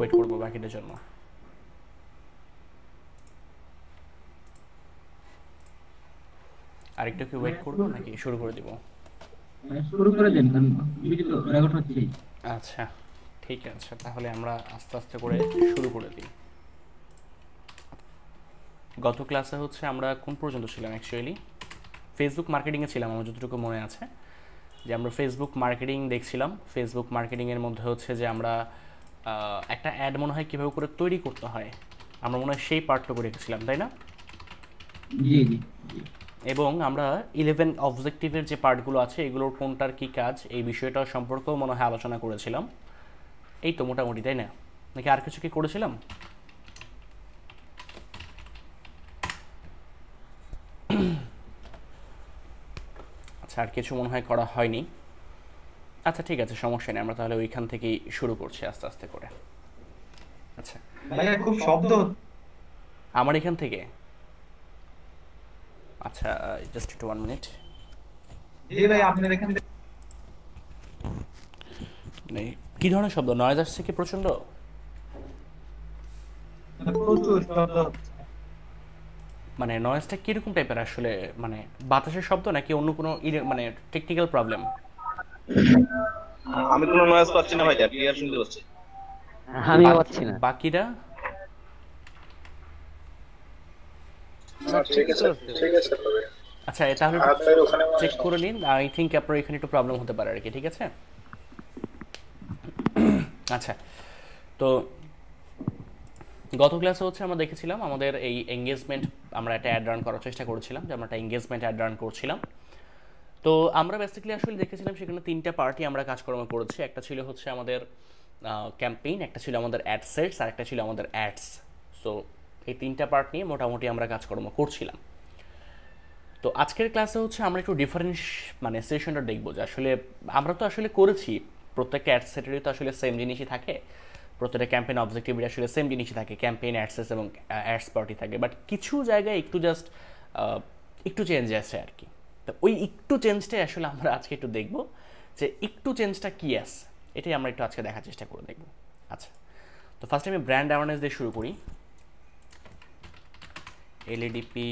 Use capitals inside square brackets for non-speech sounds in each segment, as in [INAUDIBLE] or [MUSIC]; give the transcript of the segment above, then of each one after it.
Wait করবো বাকিটার জন্য আরেকটা কি ওয়েট করবো নাকি শুরু করে দিব মানে শুরু করে দেন রেকর্ড হচ্ছে আচ্ছা ঠিক আছে তাহলে আমরা আস্তে আস্তে করে শুরু করে দিই গত ক্লাসে হচ্ছে আমরা কোন পর্যন্ত ছিলাম অ্যাকচুয়ালি ফেসবুক মার্কেটিংয়ে ছিলাম আমার যতটুকু মনে আছে যে আমরা ফেসবুক মার্কেটিং দেখছিলাম ফেসবুক মার্কেটিংয়ের মধ্যে হচ্ছে যে আমরা একটা অ্যাড মনে হয় কিভাবে করে তৈরি করতে হয় আমরা মনে হয় সেই পার্টটা করে রেখেছিলাম তাই না জি জি এবং আমরা ইলেভেন অবজেক্টিভের যে পার্টগুলো আছে এগুলোর কোনটার কি কাজ এই বিষয়টা সম্পর্কেও মনে হয় আলোচনা করেছিলাম এই তো মোটামুটি তাই না নাকি আর কিছু কি করেছিলাম আচ্ছা আর কিছু মনে হয় করা হয়নি আচ্ছা ঠিক আছে সমস্যা নেই আমরা তাহলে ওইখান থেকেই শুরু করছি আস্তে আস্তে করে আচ্ছা খুব শব্দ আমার এখান থেকে আচ্ছা জাস্ট টু ওয়ান মিনিট কি ধরনের শব্দ নয়েজ আসছে কি প্রচন্ড মানে নয়েজটা মানে কিরকম টাইপের আসলে মানে বাতাসের শব্দ নাকি অন্য কোনো মানে টেকনিক্যাল প্রবলেম আমি কোনো নয়েজ পাচ্ছি না ভাইয়া ক্লিয়ার শুনতে পাচ্ছি আমি পাচ্ছি না বাকিরা আচ্ছা, আচ্ছা তাহলে চেক আচ্ছা, আচ্ছা। করে নিন আই আপনার এখানে একটু প্রবলেম হতে পারে আর কি ঠিক আছে [CLEARS THROAT] আচ্ছা তো গত ক্লাসে হচ্ছে আমরা দেখেছিলাম আমাদের এই এঙ্গেজমেন্ট আমরা একটা অ্যাড রান করার চেষ্টা করেছিলাম যে আমরা একটা এঙ্গেজমেন্ট অ্যাড রান করছিলাম তো আমরা বেসিক্যালি আসলে দেখেছিলাম সেখানে তিনটা পার্টি আমরা কাজকর্ম করেছি একটা ছিল হচ্ছে আমাদের ক্যাম্পেইন একটা ছিল আমাদের অ্যাড সেটস আর একটা ছিল আমাদের অ্যাডস সো এই তিনটা পার্ট নিয়ে মোটামুটি আমরা কাজকর্ম করছিলাম তো আজকের ক্লাসে হচ্ছে আমরা একটু ডিফারেন্স মানে সেশনটা দেখবো যে আসলে আমরা তো আসলে করেছি প্রত্যেকটা অ্যাড সেটেরই তো আসলে সেম জিনিসই থাকে প্রত্যেকটা ক্যাম্পেইন অবজেক্টিভ আসলে সেম জিনিসই থাকে ক্যাম্পেইন অ্যাডসেস এবং অ্যাডস পার্টি থাকে বাট কিছু জায়গায় একটু জাস্ট একটু চেঞ্জ আছে আর কি তো ওই একটু চেঞ্জটাই আসলে আমরা আজকে একটু দেখব যে একটু চেঞ্জটা কী আছে এটাই আমরা একটু আজকে দেখার চেষ্টা করে দেখব আচ্ছা তো ফার্স্ট আমি ব্র্যান্ড অ্যাওয়ারনেস দিয়ে শুরু করি LEDP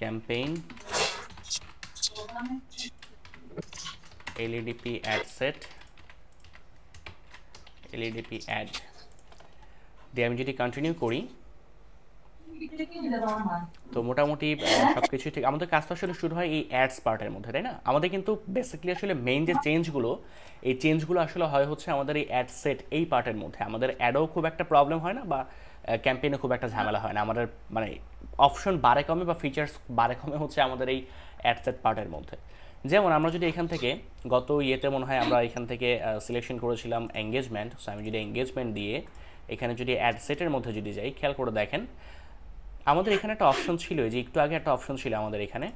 campaign LEDP ad set LEDP ad দিয়ে আমি যদি কন্টিনিউ করি তো মোটামুটি সব কিছু ঠিক আমাদের কাজটা আসলে শুরু হয় এই অ্যাডস পার্টের মধ্যে তাই না আমাদের কিন্তু বেসিক্যালি আসলে মেইন যে চেঞ্জগুলো এই চেঞ্জগুলো আসলে হয় হচ্ছে আমাদের এই অ্যাড সেট এই পার্টের মধ্যে আমাদের অ্যাডও খুব একটা প্রবলেম হয় না বা ক্যাম্পেইনে খুব একটা ঝামেলা হয় না আমাদের মানে অপশন বারে কমে বা ফিচার্স বারে কমে হচ্ছে আমাদের এই অ্যাড সেট পার্টের মধ্যে যেমন আমরা যদি এখান থেকে গত ইয়েতে মনে হয় আমরা এখান থেকে সিলেকশন করেছিলাম এঙ্গেজমেন্ট সো আমি যদি এঙ্গেজমেন্ট দিয়ে এখানে যদি অ্যাড সেটের মধ্যে যদি যাই খেয়াল করে দেখেন আমাদের এখানে একটা অপশন ছিল যে একটু আগে একটা অপশন ছিল আমাদের এখানে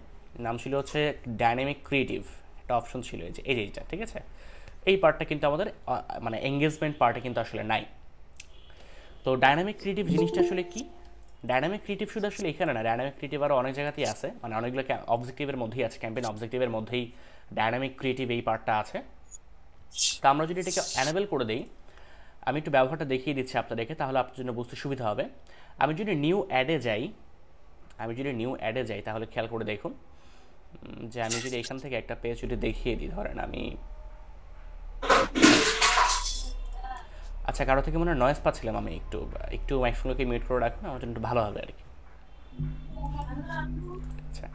নাম ছিল হচ্ছে ডাইনামিক ক্রিয়েটিভ একটা অপশন ছিল যে এই যেটা ঠিক আছে এই পার্টটা কিন্তু আমাদের মানে এঙ্গেজমেন্ট পার্টে কিন্তু আসলে নাই তো ডাইনামিক ক্রিয়েটিভ জিনিসটা আসলে কি ডাইনামিক ক্রিয়েটিভ শুধু আসলে এখানে না ডাইনামিক ক্রিয়েটিভ আরও অনেক জায়গাতেই আছে মানে অনেকগুলো অবজেক্টিভের মধ্যেই আছে ক্যাম্পেইন অবজেক্টিভের মধ্যেই ডাইনামিক ক্রিয়েটিভ এই পার্টটা আছে তা আমরা যদি এটাকে অ্যানেবেল করে দিই আমি একটু ব্যবহারটা দেখিয়ে দিচ্ছি আপনাদেরকে তাহলে আপনার জন্য বুঝতে সুবিধা হবে আমি যদি নিউ অ্যাডে যাই আমি যদি নিউ অ্যাডে যাই তাহলে খেয়াল করে দেখুন যে আমি যদি এখান থেকে একটা পেজ যদি দেখিয়ে দিই ধরেন আমি আচ্ছা কারো থেকে মনে হয় নয়েস পাচ্ছিলাম আমি একটু একটু মাইক্রোফোনকে মিউট করে রাখুন আমার জন্য ভালো হবে আর কি আচ্ছা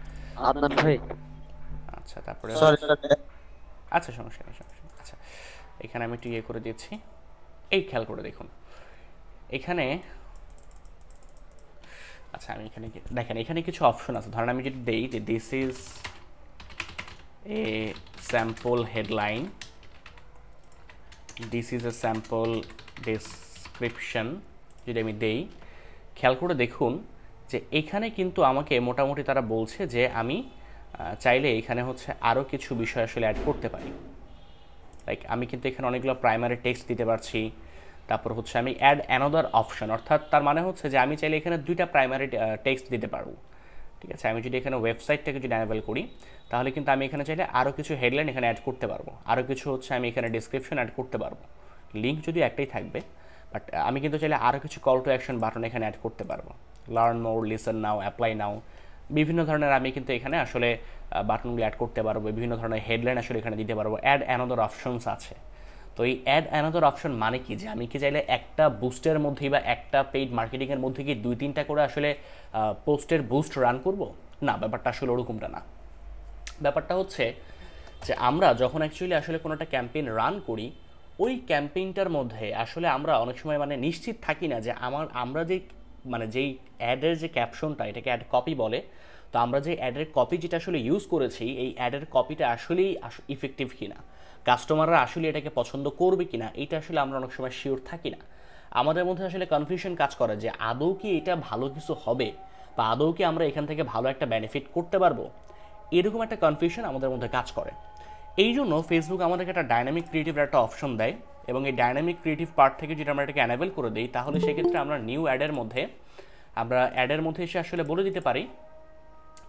আচ্ছা তারপরে আচ্ছা সমস্যা নেই সমস্যা আচ্ছা এখানে আমি একটু ইয়ে করে দিচ্ছি এই খেয়াল করে দেখুন এখানে আচ্ছা আমি এখানে দেখেন এখানে কিছু অপশন আছে ধরেন আমি যদি দেই যে this is a sample headline this is a sample description যদি আমি দেই খেয়াল করে দেখুন যে এখানে কিন্তু আমাকে মোটামুটি তারা বলছে যে আমি চাইলে এখানে হচ্ছে আরও কিছু বিষয় আসলে অ্যাড করতে পারি লাইক আমি কিন্তু এখানে অনেকগুলো প্রাইমারি টেক্সট দিতে পারছি তারপর হচ্ছে আমি অ্যাড অ্যানাদার অপশন অর্থাৎ তার মানে হচ্ছে যে আমি চাইলে এখানে দুইটা প্রাইমারি টেক্সট দিতে পারবো ঠিক আছে আমি যদি এখানে ওয়েবসাইটটাকে যদি অ্যানাবেল করি তাহলে কিন্তু আমি এখানে চাইলে আরও কিছু হেডলাইন এখানে অ্যাড করতে পারবো আরও কিছু হচ্ছে আমি এখানে ডিসক্রিপশন অ্যাড করতে পারবো লিঙ্ক যদি একটাই থাকবে বাট আমি কিন্তু চাইলে আরও কিছু কল টু অ্যাকশন বাটন এখানে অ্যাড করতে পারবো learn more listen now apply now বিভিন্ন ধরনের আমি কিন্তু এখানে আসলে বাটনগুলি অ্যাড করতে পারবো বিভিন্ন ধরনের হেডলাইন আসলে এখানে দিতে পারবো অ্যাড অ্যানাদার অপশনস আছে তো এই অ্যাড অ্যানাদার অপশন মানে কি যে আমি কি চাইলে একটা বুস্টের মধ্যেই বা একটা পেইড মার্কেটিংয়ের মধ্যে কি দুই তিনটা করে আসলে পোস্টের বুস্ট রান করব না ব্যাপারটা আসলে ওরকমটা না ব্যাপারটা হচ্ছে যে আমরা যখন অ্যাকচুয়ালি আসলে কোনো একটা ক্যাম্পেইন রান করি ওই ক্যাম্পেইনটার মধ্যে আসলে আমরা অনেক সময় মানে নিশ্চিত থাকি না যে আমার আমরা যে মানে যেই অ্যাডের যে ক্যাপশনটা এটাকে অ্যাড কপি বলে তো আমরা যে অ্যাডের কপি যেটা আসলে ইউজ করেছি এই অ্যাডের কপিটা আসলেই ইফেক্টিভ কিনা কাস্টমাররা আসলে এটাকে পছন্দ করবে কি না এটা আসলে আমরা অনেক সময় শিওর থাকি না আমাদের মধ্যে আসলে কনফিউশন কাজ করে যে আদৌ কি এটা ভালো কিছু হবে বা আদৌ কি আমরা এখান থেকে ভালো একটা বেনিফিট করতে পারবো এরকম একটা কনফিউশন আমাদের মধ্যে কাজ করে এই জন্য ফেসবুক আমাদেরকে একটা ডাইনামিক ক্রিয়েটিভ একটা অপশন দেয় এবং এই ডাইনামিক ক্রিয়েটিভ পার্ট থেকে যদি আমরা এটাকে অ্যানাবেল করে দিই তাহলে সেক্ষেত্রে আমরা নিউ অ্যাডের মধ্যে আমরা অ্যাডের মধ্যে এসে আসলে বলে দিতে পারি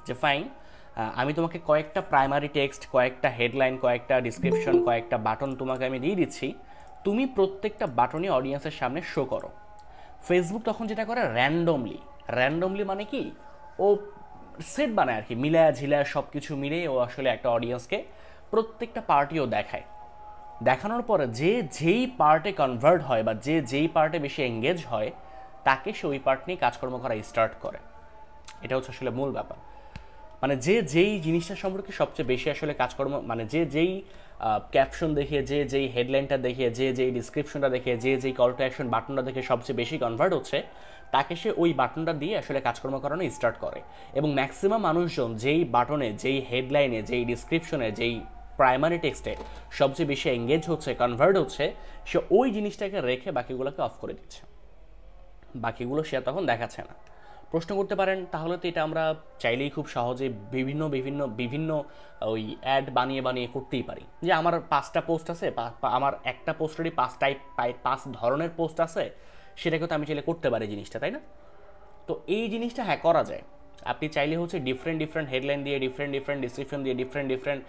যে ফাইন আমি তোমাকে কয়েকটা প্রাইমারি টেক্সট কয়েকটা হেডলাইন কয়েকটা ডিসক্রিপশন কয়েকটা বাটন তোমাকে আমি দিয়ে দিচ্ছি তুমি প্রত্যেকটা বাটনই অডিয়েন্সের সামনে শো করো ফেসবুক তখন যেটা করে র্যান্ডমলি র্যান্ডমলি মানে কি ও সেট বানায় আর কি মিলায়া ঝিলায়া সব কিছু মিলে ও আসলে একটা অডিয়েন্সকে প্রত্যেকটা পার্টিও দেখায় দেখানোর পরে যে যেই পার্টে কনভার্ট হয় বা যে যেই পার্টে বেশি এঙ্গেজ হয় তাকে সে ওই পার্ট নিয়ে কাজকর্ম করা স্টার্ট করে এটা হচ্ছে আসলে মূল ব্যাপার মানে যে যেই জিনিসটা সম্পর্কে সবচেয়ে বেশি আসলে কাজকর্ম মানে যে যেই ক্যাপশন দেখে যে যেই হেডলাইনটা দেখে যে যেই ডিসক্রিপশনটা দেখে যে যেই কল টু অ্যাকশন বাটনটা দেখে সবচেয়ে বেশি কনভার্ট হচ্ছে তাকে সে ওই বাটনটা দিয়ে আসলে কাজকর্ম করানো স্টার্ট করে এবং ম্যাক্সিমাম মানুষজন যেই বাটনে যেই হেডলাইনে যেই ডিসক্রিপশনে যেই প্রাইমারি টেক্সটে সবচেয়ে বেশি এঙ্গেজ হচ্ছে কনভার্ট হচ্ছে সে ওই জিনিসটাকে রেখে বাকিগুলোকে অফ করে দিচ্ছে বাকিগুলো সে তখন দেখাচ্ছে না প্রশ্ন করতে পারেন তাহলে তো এটা আমরা চাইলেই খুব সহজে বিভিন্ন বিভিন্ন বিভিন্ন ওই অ্যাড বানিয়ে বানিয়ে করতেই পারি যে আমার পাঁচটা পোস্ট আছে আমার একটা পোস্টেরই পাঁচ টাইপ পাঁচ ধরনের পোস্ট আছে সেটাকেও তো আমি চাইলে করতে পারি জিনিসটা তাই না তো এই জিনিসটা হ্যাঁ করা যায় আপনি চাইলে হচ্ছে ডিফারেন্ট ডিফারেন্ট হেডলাইন দিয়ে ডিফারেন্ট ডিফারেন্ট ডিসক্রিপশন দিয়ে different different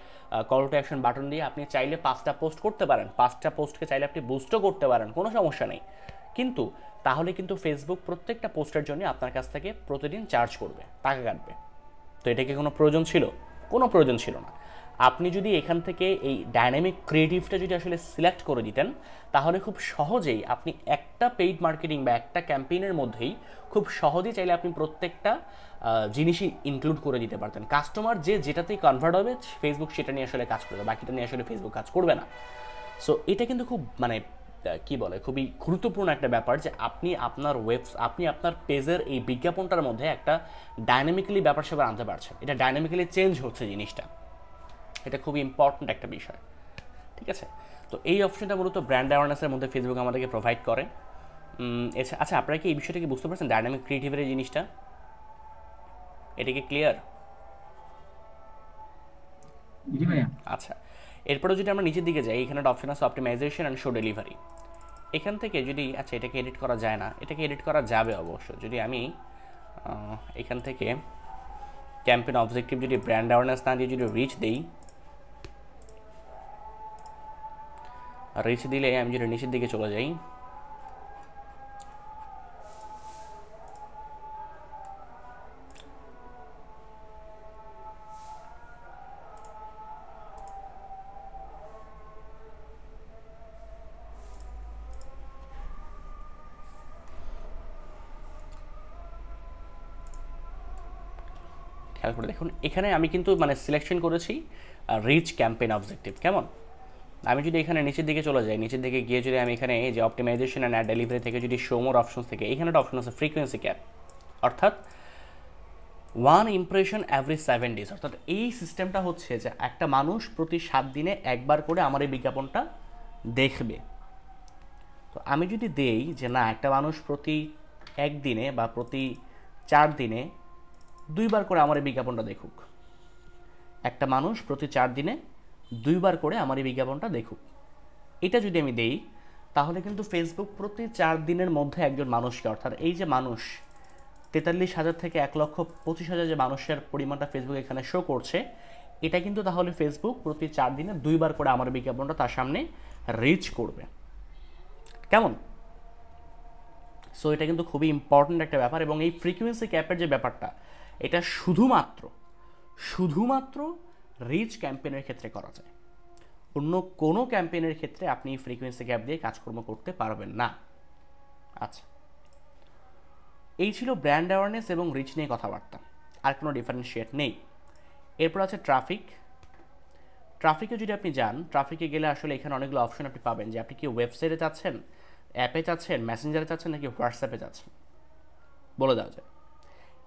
call to action button দিয়ে আপনি চাইলে পাঁচটা পোস্ট করতে পারেন পাঁচটা পোস্টকে চাইলে আপনি বুস্টও করতে পারেন কোনো সমস্যা নেই কিন্তু তাহলে কিন্তু ফেসবুক প্রত্যেকটা পোস্টের জন্য আপনার কাছ থেকে প্রতিদিন চার্জ করবে টাকা কাটবে তো এটাকে কোনো প্রয়োজন ছিল কোনো প্রয়োজন ছিল না আপনি যদি এখান থেকে এই ডায়নামিক ক্রিয়েটিভটা যদি আসলে সিলেক্ট করে দিতেন তাহলে খুব সহজেই আপনি একটা পেইড মার্কেটিং বা একটা ক্যাম্পেইনের মধ্যেই খুব সহজেই চাইলে আপনি প্রত্যেকটা জিনিসই ইনক্লুড করে দিতে পারতেন কাস্টমার যে যেটাতেই কনভার্ট হবে ফেসবুক সেটা নিয়ে আসলে কাজ করবে বাকিটা নিয়ে আসলে ফেসবুক কাজ করবে না সো এটা কিন্তু খুব মানে কি বলে খুবই গুরুত্বপূর্ণ একটা ব্যাপার যে আপনি আপনার ওয়েবস আপনি আপনার পেজের এই বিজ্ঞাপনটার মধ্যে একটা ডাইনামিক্যালি ব্যাপার সেবা আনতে পারছেন এটা ডাইনামিক্যালি চেঞ্জ হচ্ছে জিনিসটা এটা খুবই ইম্পর্ট্যান্ট একটা বিষয় ঠিক আছে তো এই অপশনটা মূলত ব্র্যান্ড অ্যাওয়ারনেসের মধ্যে ফেসবুক আমাদেরকে প্রোভাইড করে এছাড়া আচ্ছা আপনারা কি এই বিষয়টাকে বুঝতে পারছেন ডাইনামিক ক্রিয়েটিভের এই জিনিসটা এটা কি ক্লিয়ার আচ্ছা এরপরেও যদি আমরা নিচের দিকে যাই এখানে একটা অপশন আছে অপটিমাইজেশন অ্যান্ড শো ডেলিভারি এখান থেকে যদি আচ্ছা এটাকে এডিট করা যায় না এটাকে এডিট করা যাবে অবশ্য যদি আমি এখান থেকে ক্যাম্পেন অবজেক্টিভ যদি ব্র্যান্ড অ্যাওয়ারনেস না দিয়ে যদি রিচ দিই রিচ দিলে আমি যদি নিচের দিকে চলে যাই খেয়াল করে দেখুন এখানে আমি কিন্তু মানে সিলেকশন করেছি রিচ ক্যাম্পেইন অবজেক্টিভ কেমন আমি যদি এখানে নিচের দিকে চলে যাই নিচের দিকে গিয়ে যদি আমি এখানে যে অপটিমাইজেশন অ্যান্ড অ্যাড ডেলিভারি থেকে যদি শোমোর অপশনস থেকে এখানে একটা অপশন আছে ফ্রিকোয়েন্সি ক্যাপ অর্থাৎ one impression every seven days অর্থাৎ এই সিস্টেমটা হচ্ছে যে একটা মানুষ প্রতি সাত দিনে একবার করে আমার এই বিজ্ঞাপনটা দেখবে তো আমি যদি দেই যে না একটা মানুষ প্রতি একদিনে বা প্রতি চার দিনে দুইবার করে আমার এই বিজ্ঞাপনটা দেখুক একটা মানুষ প্রতি চার দিনে দুইবার করে আমার এই বিজ্ঞাপনটা দেখুক এটা যদি আমি দেই তাহলে কিন্তু ফেসবুক প্রতি চার দিনের মধ্যে একজন মানুষকে অর্থাৎ এই যে মানুষ তেতাল্লিশ হাজার থেকে এক লক্ষ পঁচিশ হাজার যে মানুষের পরিমাণটা ফেসবুক এখানে শো করছে এটা কিন্তু তাহলে ফেসবুক প্রতি চার দিনে দুইবার করে আমার বিজ্ঞাপনটা তার সামনে রিচ করবে কেমন সো এটা কিন্তু খুবই ইম্পর্ট্যান্ট একটা ব্যাপার এবং এই ফ্রিকুয়েন্সি ক্যাপের যে ব্যাপারটা এটা শুধুমাত্র শুধুমাত্র রিচ ক্যাম্পেনের ক্ষেত্রে করা যায় অন্য কোনো ক্যাম্পেনের ক্ষেত্রে আপনি ফ্রিকোয়েন্সি গ্যাপ দিয়ে কাজকর্ম করতে পারবেন না আচ্ছা এই ছিল ব্র্যান্ড অ্যাওয়ারনেস এবং রিচ নিয়ে কথাবার্তা আর কোনো ডিফারেন্সিয়েট নেই এরপর আছে ট্রাফিক ট্রাফিকে যদি আপনি যান ট্রাফিকে গেলে আসলে এখানে অনেকগুলো অপশন আপনি পাবেন যে আপনি কি ওয়েবসাইটে চাচ্ছেন অ্যাপে চাচ্ছেন মেসেঞ্জারে চাচ্ছেন নাকি হোয়াটসঅ্যাপে চাচ্ছেন বলে দেওয়া যায়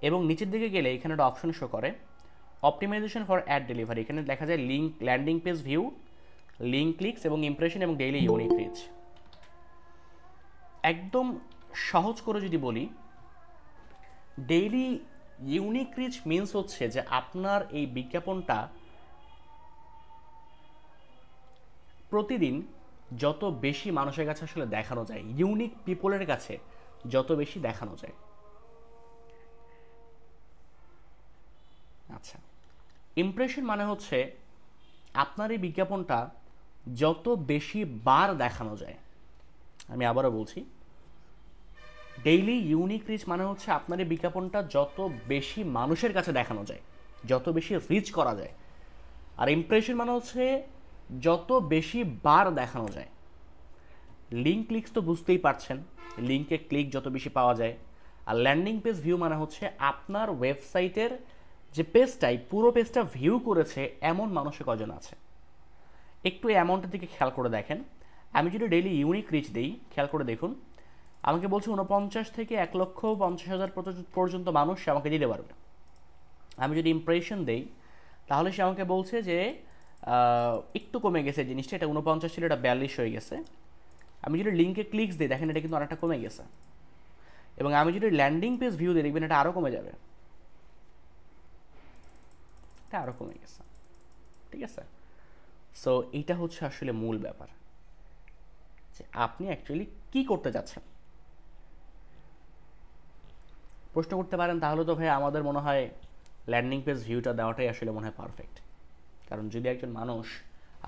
এবং নিচের দিকে গেলে এখানে একটা অপশন শো করে অপটিমাইজেশন ফর অ্যাড ডেলিভারি এখানে দেখা যায় link landing page view link clicks এবং ইমপ্রেশন এবং ডেইলি ইউনিক রিচ একদম সহজ করে যদি বলি ডেইলি ইউনিক রিচ মিন্স হচ্ছে যে আপনার এই বিজ্ঞাপনটা প্রতিদিন যত বেশি মানুষের কাছে আসলে দেখানো যায় ইউনিক পিপলের কাছে যত বেশি দেখানো যায় ইমপ্রেশন মানে হচ্ছে আপনার এই বিজ্ঞাপনটা যত বেশি বার দেখানো যায় আমি আবারও বলছি ডেইলি ইউনিক রিচ মানে হচ্ছে আপনার এই বিজ্ঞাপনটা যত বেশি মানুষের কাছে দেখানো যায় যত বেশি রিচ করা যায় আর ইমপ্রেশন মানে হচ্ছে যত বেশি বার দেখানো যায় লিঙ্ক ক্লিকস তো বুঝতেই পারছেন লিঙ্কে ক্লিক যত বেশি পাওয়া যায় আর ল্যান্ডিং পেজ ভিউ মানে হচ্ছে আপনার ওয়েবসাইটের যে পেজটাই পুরো পেজটা ভিউ করেছে এমন মানুষে কজন আছে একটু অ্যামাউন্টের দিকে খেয়াল করে দেখেন আমি যদি ডেইলি ইউনিক রিচ দিই খেয়াল করে দেখুন আমাকে বলছে উনপঞ্চাশ থেকে এক লক্ষ পঞ্চাশ হাজার পর্যন্ত মানুষ আমাকে দিতে পারবে আমি যদি ইমপ্রেশন দেই তাহলে সে আমাকে বলছে যে একটু কমে গেছে জিনিসটা এটা উনপঞ্চাশ ছিল এটা বিয়াল্লিশ হয়ে গেছে আমি যদি লিঙ্কে ক্লিকস দিই দেখেন এটা কিন্তু অনেকটা কমে গেছে এবং আমি যদি ল্যান্ডিং পেজ ভিউ দিই দেখবেন এটা আরও কমে যাবে তা আরও কমে গেছে ঠিক আছে সো এইটা হচ্ছে আসলে মূল ব্যাপার যে আপনি অ্যাকচুয়ালি কি করতে যাচ্ছেন প্রশ্ন করতে পারেন তাহলে তো ভাই আমাদের মনে হয় ল্যান্ডিং পেজ ভিউটা দেওয়াটাই আসলে মনে হয় পারফেক্ট কারণ যদি একজন মানুষ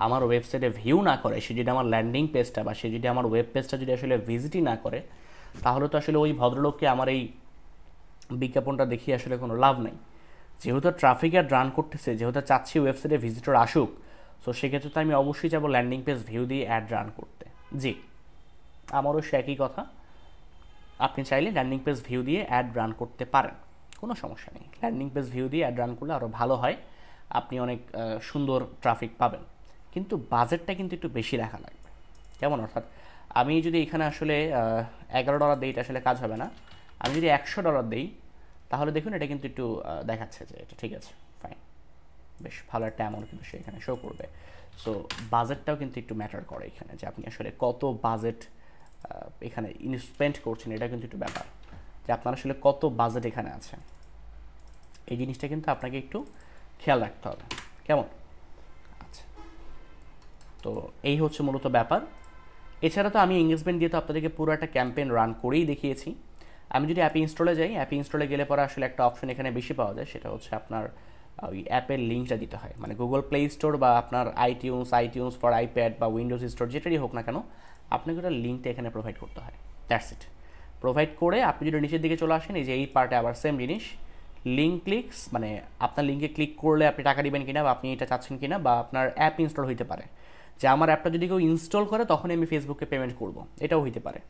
আমার ওয়েবসাইটে ভিউ না করে সে যদি আমার ল্যান্ডিং পেজটা বা সে যদি আমার ওয়েব পেজটা যদি আসলে ভিজিটই না করে তাহলে তো আসলে ওই ভদ্রলোককে আমার এই বিজ্ঞাপনটা দেখিয়ে আসলে কোনো লাভ নেই যেহেতু ট্রাফিক অ্যাড রান করতেছে যেহেতু চাচ্ছি ওয়েবসাইটে ভিজিটর আসুক সো সেক্ষেত্রে তো আমি অবশ্যই যাবো ল্যান্ডিং পেজ ভিউ দিয়ে অ্যাড রান করতে জি আমারও সে একই কথা আপনি চাইলে ল্যান্ডিং পেজ ভিউ দিয়ে অ্যাড রান করতে পারেন কোনো সমস্যা নেই ল্যান্ডিং পেজ ভিউ দিয়ে অ্যাড রান করলে আরও ভালো হয় আপনি অনেক সুন্দর ট্রাফিক পাবেন কিন্তু বাজেটটা কিন্তু একটু বেশি রাখা লাগবে কেমন অর্থাৎ আমি যদি এখানে আসলে এগারো ডলার দিই এটা আসলে কাজ হবে না আমি যদি একশো ডলার দিই তাহলে দেখুন এটা কিন্তু একটু দেখাচ্ছে যে এটা ঠিক আছে ফাইন বেশ ভালো একটা অ্যামাউন্ট কিন্তু সে এখানে শো করবে সো বাজেটটাও কিন্তু একটু ম্যাটার করে এখানে যে আপনি আসলে কত বাজেট এখানে ইনস্পেন্ড করছেন এটা কিন্তু একটু ব্যাপার যে আপনার আসলে কত বাজেট এখানে আছে এই জিনিসটা কিন্তু আপনাকে একটু খেয়াল রাখতে হবে কেমন আচ্ছা তো এই হচ্ছে মূলত ব্যাপার এছাড়া তো আমি এঙ্গেজমেন্ট দিয়ে তো আপনাদেরকে পুরো একটা ক্যাম্পেইন রান করেই দেখিয়েছি আমি যদি অ্যাপ ইনস্টলে যাই অ্যাপ ইনস্টলে গেলে পরে আসলে একটা অপশন এখানে বেশি পাওয়া যায় সেটা হচ্ছে আপনার ওই অ্যাপের লিঙ্কটা দিতে হয় মানে গুগল প্লে স্টোর বা আপনার আইটিউন্স আইটিউন্স ফর আইপ্যাড বা উইন্ডোজ স্টোর যেটারই হোক না কেন আপনাকে ওটা লিঙ্কটা এখানে প্রোভাইড করতে হয় দ্যাটস ইট প্রোভাইড করে আপনি যদি নিচের দিকে চলে আসেন এই যে এই পার্টে আবার সেম জিনিস লিঙ্ক ক্লিকস মানে আপনার লিঙ্কে ক্লিক করলে আপনি টাকা দিবেন কিনা বা আপনি এটা চাচ্ছেন কিনা বা আপনার অ্যাপ ইনস্টল হইতে পারে যে আমার অ্যাপটা যদি কেউ ইনস্টল করে তখন আমি ফেসবুকে পেমেন্ট করব এটাও হইতে পারে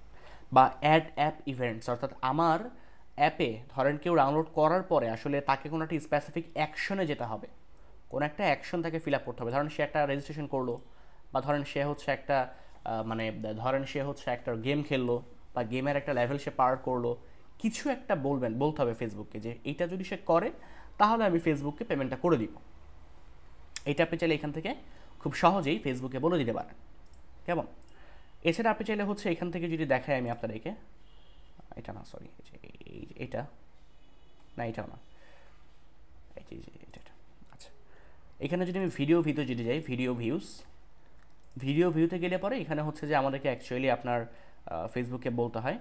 বা অ্যাড অ্যাপ ইভেন্টস অর্থাৎ আমার অ্যাপে ধরেন কেউ ডাউনলোড করার পরে আসলে তাকে কোনো একটা স্পেসিফিক অ্যাকশনে যেতে হবে কোনো একটা অ্যাকশন তাকে ফিল আপ করতে হবে ধরেন সে একটা রেজিস্ট্রেশন করলো বা ধরেন সে হচ্ছে একটা মানে ধরেন সে হচ্ছে একটা গেম খেললো বা গেমের একটা লেভেল সে পার করলো কিছু একটা বলবেন বলতে হবে ফেসবুককে যে এটা যদি সে করে তাহলে আমি ফেসবুককে পেমেন্টটা করে দিব এটা আপনি চাইলে এখান থেকে খুব সহজেই ফেসবুকে বলে দিতে পারেন কেমন এছাড়া আপনি চাইলে হচ্ছে এখান থেকে যদি দেখাই আমি আপনাদেরকে এটা না সরি এটা না এটাও না আচ্ছা এখানে যদি আমি ভিডিও ভিউতে যদি যাই ভিডিও ভিউস ভিডিও ভিউতে গেলে পরে এখানে হচ্ছে যে আমাদেরকে অ্যাকচুয়ালি আপনার ফেসবুকে বলতে হয়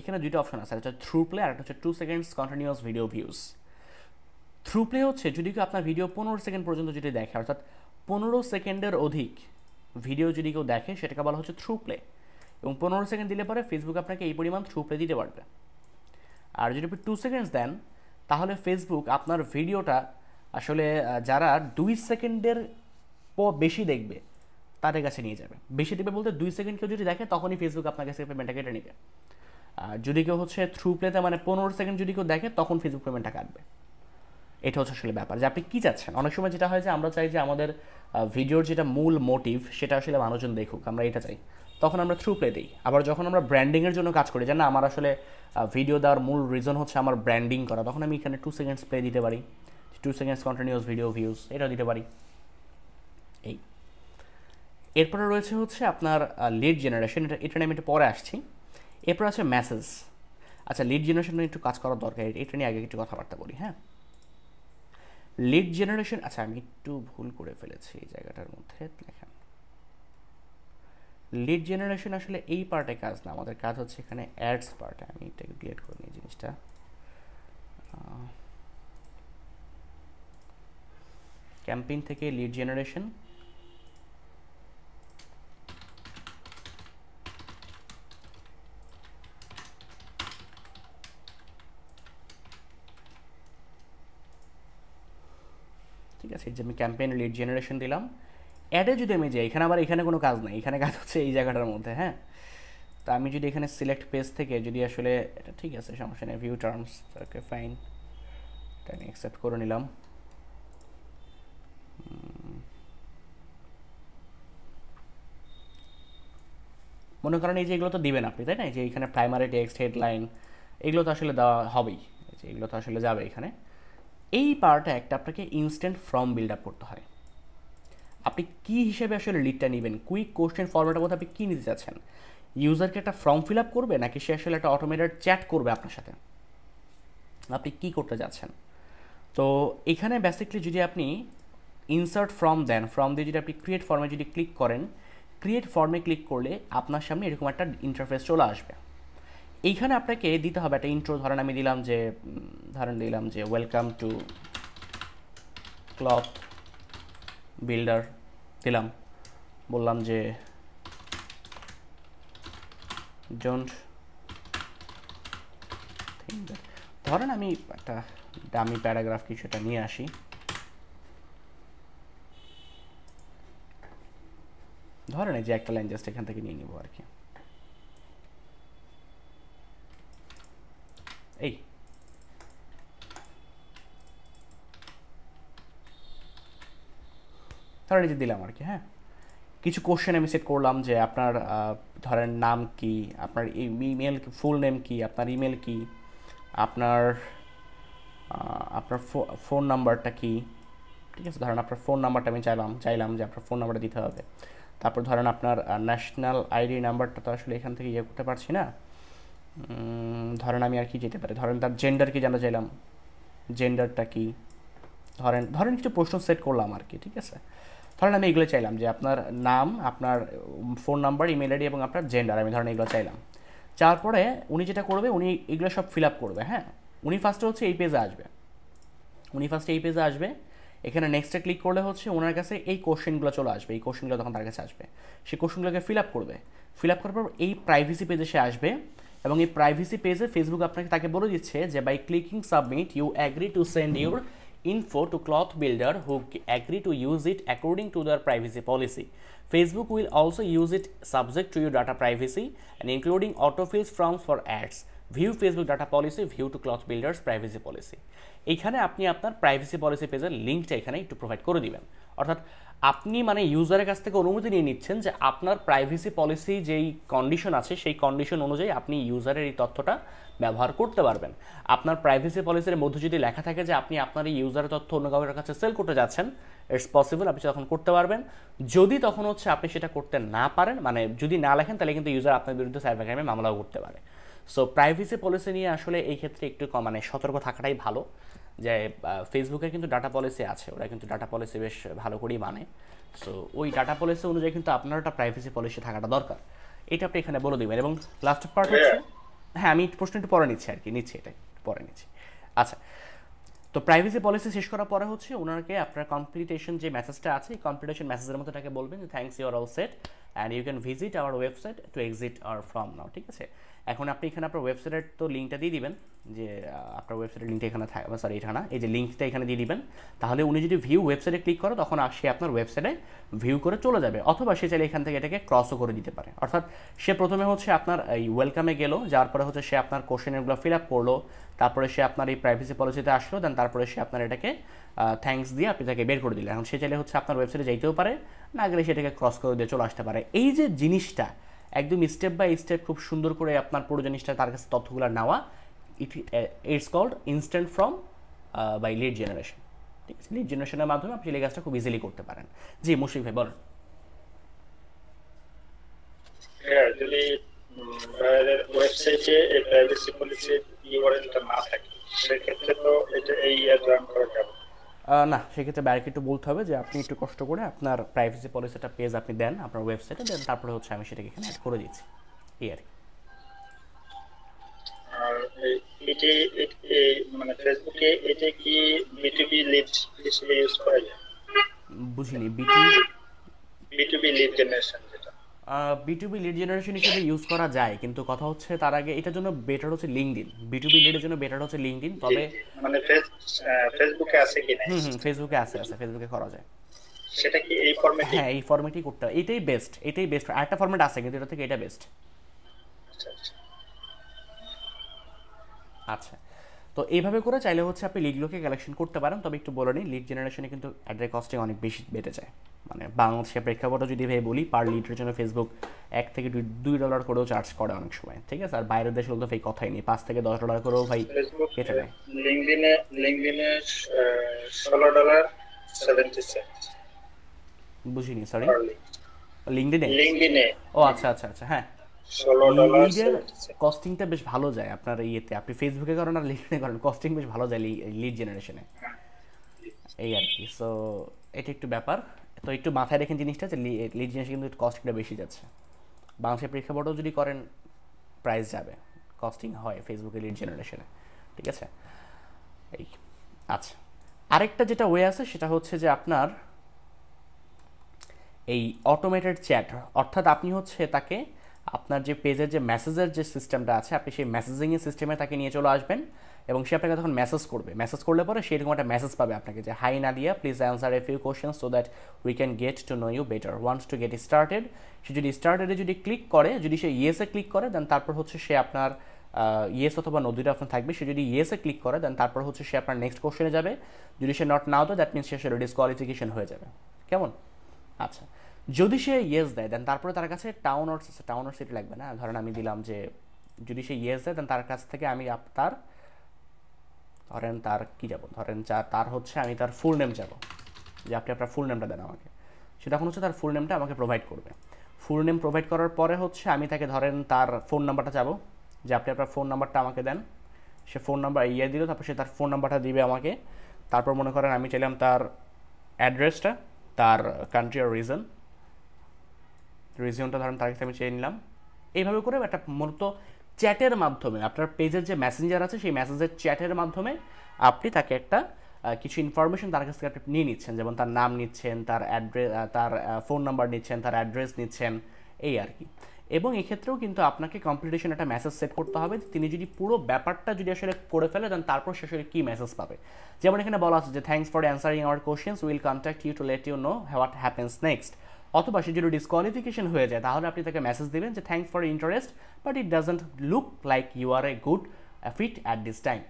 এখানে দুইটা অপশন আছে একটা থ্রু প্লে আর একটা হচ্ছে two seconds continuous video views through play হচ্ছে যদি আপনার ভিডিও পনেরো সেকেন্ড পর্যন্ত যদি দেখে অর্থাৎ পনেরো সেকেন্ডের অধিক ভিডিও যদি কেউ দেখে সেটাকে বলা হচ্ছে থ্রু প্লে এবং পনেরো সেকেন্ড দিলে পরে ফেসবুক আপনাকে এই পরিমাণ থ্রু প্লে দিতে পারবে আর যদি আপনি টু সেকেন্ডস দেন তাহলে ফেসবুক আপনার ভিডিওটা আসলে যারা দুই সেকেন্ডের পর বেশি দেখবে তাদের কাছে নিয়ে যাবে বেশি দেবে বলতে দুই সেকেন্ড কেউ যদি দেখে তখনই ফেসবুক আপনার কাছে পেমেন্টটা কেটে নেবে আর যদি কেউ হচ্ছে থ্রু প্লেতে মানে পনেরো সেকেন্ড যদি কেউ দেখে তখন ফেসবুক পেমেন্টটা কাটবে এটা হচ্ছে আসলে ব্যাপার যে আপনি কী চাচ্ছেন অনেক সময় যেটা হয় যে আমরা চাই যে আমাদের ভিডিওর যেটা মূল মোটিভ সেটা আসলে মানুষজন দেখুক আমরা এটা চাই তখন আমরা থ্রু প্লে দিই আবার যখন আমরা ব্র্যান্ডিংয়ের জন্য কাজ করি যে না আমার আসলে ভিডিও দেওয়ার মূল রিজন হচ্ছে আমার ব্র্যান্ডিং করা তখন আমি এখানে টু সেকেন্ডস প্লে দিতে পারি two seconds continuous video views এটা দিতে পারি এই এরপরে রয়েছে হচ্ছে আপনার লিড জেনারেশন এটা এটা নিয়ে আমি একটু পরে আসছি এরপর আছে মেসেজ আচ্ছা লিড জেনারেশন একটু কাজ করার দরকার এটা নিয়ে আগে একটু কথাবার্তা বলি হ্যাঁ লিড জেনারেশন আচ্ছা আমি একটু ভুল করে ফেলেছি এই জায়গাটার মধ্যে দেখেন লিড জেনারেশন আসলে এই পার্টে কাজ না আমাদের কাজ হচ্ছে এখানে অ্যাডস পার্টে আমি এটাকে ডিলেট করে নিই জিনিসটা ক্যাম্পেইন থেকে লিড জেনারেশন ঠিক আছে যে আমি ক্যাম্পেইন লিড জেনারেশন দিলাম অ্যাডে যদি আমি যাই এখানে আবার এখানে কোনো কাজ নাই এখানে কাজ হচ্ছে এই জায়গাটার মধ্যে হ্যাঁ তা আমি যদি এখানে সিলেক্ট পেজ থেকে যদি আসলে এটা ঠিক আছে সমস্যা নেই ভিউ টার্মস ওকে ফাইন এটা আমি অ্যাকসেপ্ট করে নিলাম মনে করেন এই যে এগুলো তো দিবেন আপনি তাই না যে এখানে প্রাইমারি টেক্সট হেডলাইন এগুলো তো আসলে দেওয়া হবেই এগুলো তো আসলে যাবে এখানে এই পাওয়ারটা একটা আপনাকে ইনস্ট্যান্ট ফর্ম বিল্ড আপ করতে হয় আপনি কী হিসেবে আসলে লিডটা নেবেন কুইক কোশ্চেন ফর্মেটের মধ্যে আপনি কী নিতে চাচ্ছেন ইউজারকে একটা ফর্ম ফিল আপ করবে নাকি সে আসলে একটা অটোমেটেড চ্যাট করবে আপনার সাথে আপনি কি করতে যাচ্ছেন তো এখানে বেসিকলি যদি আপনি ইনসার্ট ফর্ম দেন ফর্ম দিয়ে যদি আপনি ক্রিয়েট ফর্মে যদি ক্লিক করেন ক্রিয়েট ফর্মে ক্লিক করলে আপনার সামনে এরকম একটা ইন্টারফেস চলে আসবে এইখানে আপনাকে দিতে হবে একটা ইন্ট্রো ধরেন আমি দিলাম যে ধরেন দিলাম যে ওয়েলকাম টু ক্লপ বিল্ডার দিলাম বললাম যে ধরেন আমি একটা দামি প্যারাগ্রাফ কিছুটা নিয়ে আসি ধরেন এই যে একটা লাইন জাস্ট এখান থেকে নিয়ে নিব আর কি এই ধরেন এই যে দিলাম আর কি হ্যাঁ কিছু কোশ্চেন আমি সেট করলাম যে আপনার ধরেন নাম কি আপনার ইমেল ফুল নেম কি আপনার ইমেল কি আপনার আপনার ফোন নাম্বারটা কি ঠিক আছে ধরেন আপনার ফোন নাম্বারটা আমি চাইলাম চাইলাম যে আপনার ফোন নাম্বারটা দিতে হবে তারপর ধরেন আপনার ন্যাশনাল আইডি নাম্বারটা তো আসলে এখান থেকে ইয়ে করতে পারছি না ধরেন আমি আর কি যেতে পারি ধরেন তার জেন্ডারকে জানা চাইলাম জেন্ডারটা কি ধরেন ধরেন কিছু প্রশ্ন সেট করলাম আর কি ঠিক আছে ধরেন আমি এগুলো চাইলাম যে আপনার নাম আপনার ফোন নাম্বার ইমেল আইডি এবং আপনার জেন্ডার আমি ধরেন এগুলো চাইলাম তারপরে উনি যেটা করবে উনি এগুলো সব ফিল আপ করবে হ্যাঁ উনি ফার্স্টে হচ্ছে এই পেজে আসবে উনি ফার্স্টে এই পেজে আসবে এখানে নেক্সটে ক্লিক করলে হচ্ছে ওনার কাছে এই কোশ্চেনগুলো চলে আসবে এই কোশ্চেনগুলো তখন তার কাছে আসবে সেই কোশ্চেনগুলোকে ফিল আপ করবে ফিল আপ করার পর এই প্রাইভেসি পেজে সে আসবে এবং এই প্রাইভেসি পেজে ফেসবুক আপনাকে তাকে বলে দিচ্ছে যে by clicking submit you agree to send your info to cloth builder who agree to use it according to their privacy policy. Facebook will also use it subject to your data privacy and including autofills forms for ads. View Facebook data policy, view to cloth builders privacy policy. এইখানে আপনি আপনার privacy policy পেজের লিঙ্কটা এখানে একটু provide করে দিবেন অর্থাৎ আপনি মানে ইউজারের কাছ থেকে অনুমতি নিয়ে নিচ্ছেন যে আপনার প্রাইভেসি পলিসি যেই কন্ডিশন আছে সেই কন্ডিশন অনুযায়ী আপনি ইউজারের এই তথ্যটা ব্যবহার করতে পারবেন আপনার প্রাইভেসি পলিসির মধ্যে যদি লেখা থাকে যে আপনি আপনার এই ইউজারের তথ্য অন্য কাউর কাছে সেল করতে যাচ্ছেন ইটস পসিবল আপনি তখন করতে পারবেন যদি তখন হচ্ছে আপনি সেটা করতে না পারেন মানে যদি না লেখেন তাহলে কিন্তু ইউজার আপনার বিরুদ্ধে সাইবার ক্রাইমে মামলাও করতে পারে সো প্রাইভেসি পলিসি নিয়ে আসলে এই ক্ষেত্রে একটু মানে সতর্ক থাকাটাই ভালো যে ফেসবুকের কিন্তু ডাটা পলিসি আছে ওরা কিন্তু ডাটা পলিসি বেশ ভালো করেই মানে সো ওই ডাটা পলিসি অনুযায়ী কিন্তু আপনার একটা প্রাইভেসি পলিসি থাকাটা দরকার এটা আপনি এখানে বলে দিবেন এবং লাস্ট পার্ট হচ্ছে হ্যাঁ আমি প্রশ্ন একটু পরে নিচ্ছি আর কি নিচ্ছি এটা পরে নিচ্ছি আচ্ছা তো প্রাইভেসি পলিসি শেষ করার পরে হচ্ছে ওনাকে আপনার কমপ্লিটেশন যে মেসেজটা আছে এই কমপ্লিটেশন মেসেজের মধ্যে তাকে বলবেন যে thanks your all set and you can visit our website to exit our form now ঠিক আছে এখন আপনি এখানে আপনার ওয়েবসাইটের তো লিঙ্কটা দিয়ে দিবেন যে আপনার ওয়েবসাইটের লিঙ্কটা এখানে থাকবে সরি এটা না এই যে লিঙ্কটা এখানে দিয়ে দিবেন তাহলে উনি যদি ভিউ ওয়েবসাইটে ক্লিক করে তখন সে আপনার ওয়েবসাইটে ভিউ করে চলে যাবে অথবা সে চাইলে এখান থেকে এটাকে ক্রসও করে দিতে পারে অর্থাৎ সে প্রথমে হচ্ছে আপনার এই ওয়েলকামে গেলো যার পরে হচ্ছে সে আপনার কোশ্চেনগুলো ফিল আপ করলো তারপরে সে আপনার এই প্রাইভেসি পলিসিতে আসলো দেন তারপরে সে আপনার এটাকে থ্যাঙ্কস দিয়ে আপনি তাকে বের করে দিলেন এখন সে চাইলে হচ্ছে আপনার ওয়েবসাইটে যাইতেও পারে না গেলে সেটাকে ক্রস করে দিয়ে চলে আসতে পারে এই যে জিনিসটা একদম স্টেপ বাই স্টেপ খুব সুন্দর করে আপনার পুরো জিনিসটা তার কাছে তথ্যগুলো নেওয়া it it's called instant from by lead generation ঠিক আছে লিড জেনারেশনের মাধ্যমে আপনি সেই কাজটা খুব ইজিলি করতে পারেন জি মুশিক ভাই বলেন ওয়েবসাইটে এই প্রাইভেসি পলিসি না সেক্ষেত্রে তো ব্যারিকে একটু বলতে হবে যে আপনি একটু কষ্ট করে আপনার প্রাইভেসি পলিসিটা পেজ আপনি দেন আপনার ওয়েবসাইটে দেন তারপরে হচ্ছে আমি সেটাকে এখানে অ্যাড করে দিচ্ছি এই আর এটি মানে ফেসবুকে বুঝিনি B to B B to B lead generation B to B lead generation হিসেবে ইউজ করা যায় কিন্তু কথা হচ্ছে তার আগে এটার জন্য বেটার হচ্ছে লিঙ্কডিন বিটুবি লিডের জন্য বেটার হচ্ছে লিঙ্কডিন তবে মানে ফেসবুকে আছে কি না হুম হুম ফেসবুকে আছে আছে ফেসবুকে করা যায় সেটা কি এই ফরম্যাটে হ্যাঁ এই ফরম্যাটই করতে হবে এটাই বেস্ট এটাই বেস্ট আরেকটা ফরম্যাট আছে কিন্তু এটা থেকে এটা বেস্ট আচ্ছা, আচ্ছা।, আচ্ছা। তো এইভাবে করে চাইলে হচ্ছে আপনি লোকে কালেকশন করতে পারেন তবে একটু বলে নিই লিড জেনারেশনে কিন্তু অ্যাডের কস্টিং অনেক বেশি বেড়ে যায় মানে বাংলাদেশের প্রেক্ষাপটে যদি ভেবে বলি পার লিডের জন্য ফেসবুক এক থেকে দুই ডলার করেও চার্জ করে অনেক সময় ঠিক আছে আর বাইরের দেশে তো ভাই কথাই নেই পাঁচ থেকে দশ ডলার করেও ভাই কেটে নেয় লিঙ্কডিনে লিঙ্কডিনে ষোলো ডলার সেভেন্টি সেন্ট বুঝিনি সরি লিঙ্কডিনে লিঙ্কডিনে ও আচ্ছা আচ্ছা আচ্ছা হ্যাঁ লিডের কস্টিংটা বেশ ভালো যায় আপনার ইয়েতে আপনি ফেসবুকে করেন আর লিঙ্কডইনে করেন কস্টিং বেশ ভালো যায় লিড জেনারেশনে এই আর কি সো এটা একটু ব্যাপার তো একটু মাথায় রেখেন জিনিসটা যে লিড জেনারেশন কিন্তু কস্টিংটা বেশি যাচ্ছে বাংলাদেশের প্রেক্ষাপটও যদি করেন প্রাইস যাবে কস্টিং হয় ফেসবুকে লিড জেনারেশনে ঠিক আছে এই আচ্ছা আরেকটা যেটা ওয়ে আছে সেটা হচ্ছে যে আপনার এই অটোমেটেড চ্যাট অর্থাৎ আপনি হচ্ছে তাকে আপনার যে পেজের যে মেসেজের যে সিস্টেমটা আছে আপনি সেই মেসেজিংয়ের সিস্টেমে তাকে নিয়ে চলে আসবেন এবং সে আপনাকে তখন মেসেজ করবে মেসেজ করলে পরে সেরকম একটা মেসেজ পাবে আপনাকে যে হাই না দিয়া please answer a few question so that we can get to know you better wants to get started সে যদি স্টার্টেডে যদি ক্লিক করে যদি সে ইয়েসে ক্লিক করে দেন তারপর হচ্ছে সে আপনার ইয়েস অথবা নদীটা দুইটা অপশন থাকবে সে যদি ইয়েসে ক্লিক করে দেন তারপর হচ্ছে সে আপনার নেক্সট কোশ্চেনে যাবে যদি সে নট নাও তো দ্যাট মিনস সে ডিসকোয়ালিফিকেশন হয়ে যাবে কেমন আচ্ছা যদি সে ইয়েস দেয় দেন তারপরে তার কাছে town or town or city লাগবে না ধরেন আমি দিলাম যে যদি সে ইয়েস দেয় দেন তার কাছ থেকে আমি তার ধরেন তার কি যাব ধরেন যা তার হচ্ছে আমি তার ফুল নেম যাব যে আপনি আপনার ফুল নেমটা দেন আমাকে সেটা এখন হচ্ছে তার ফুল নেমটা আমাকে প্রোভাইড করবে ফুল নেম প্রোভাইড করার পরে হচ্ছে আমি তাকে ধরেন তার ফোন নাম্বারটা যাব যে আপনি আপনার ফোন নাম্বারটা আমাকে দেন সে ফোন নাম্বার ইয়ে দিল তারপর সে তার ফোন নাম্বারটা দিবে আমাকে তারপর মনে করেন আমি চাইলাম তার অ্যাড্রেসটা তার কান্ট্রি আর রিজন রিজিয়নটা ধরেন তার আমি চেয়ে নিলাম এইভাবে করে একটা মূলত চ্যাটের মাধ্যমে আপনার পেজের যে মেসেঞ্জার আছে সেই মেসেজের চ্যাটের মাধ্যমে আপনি তাকে একটা কিছু ইনফরমেশন তার কাছ থেকে আপনি নিয়ে নিচ্ছেন যেমন তার নাম নিচ্ছেন তার অ্যাড্রেস তার ফোন নাম্বার নিচ্ছেন তার অ্যাড্রেস নিচ্ছেন এই আর কি এবং এক্ষেত্রেও কিন্তু আপনাকে কম্পিটিশন একটা মেসেজ সেট করতে হবে তিনি যদি পুরো ব্যাপারটা যদি আসলে করে ফেলে দেন তারপর সে আসলে কী মেসেজ পাবে যেমন এখানে বলা আছে যে thanks for answering our questions will contact you to let you know what happens next অথবা সে যদি ডিসকোয়ালিফিকেশন হয়ে যায় তাহলে আপনি তাকে মেসেজ দেবেন যে thanks for interest but it doesn't look like you are a good fit at this time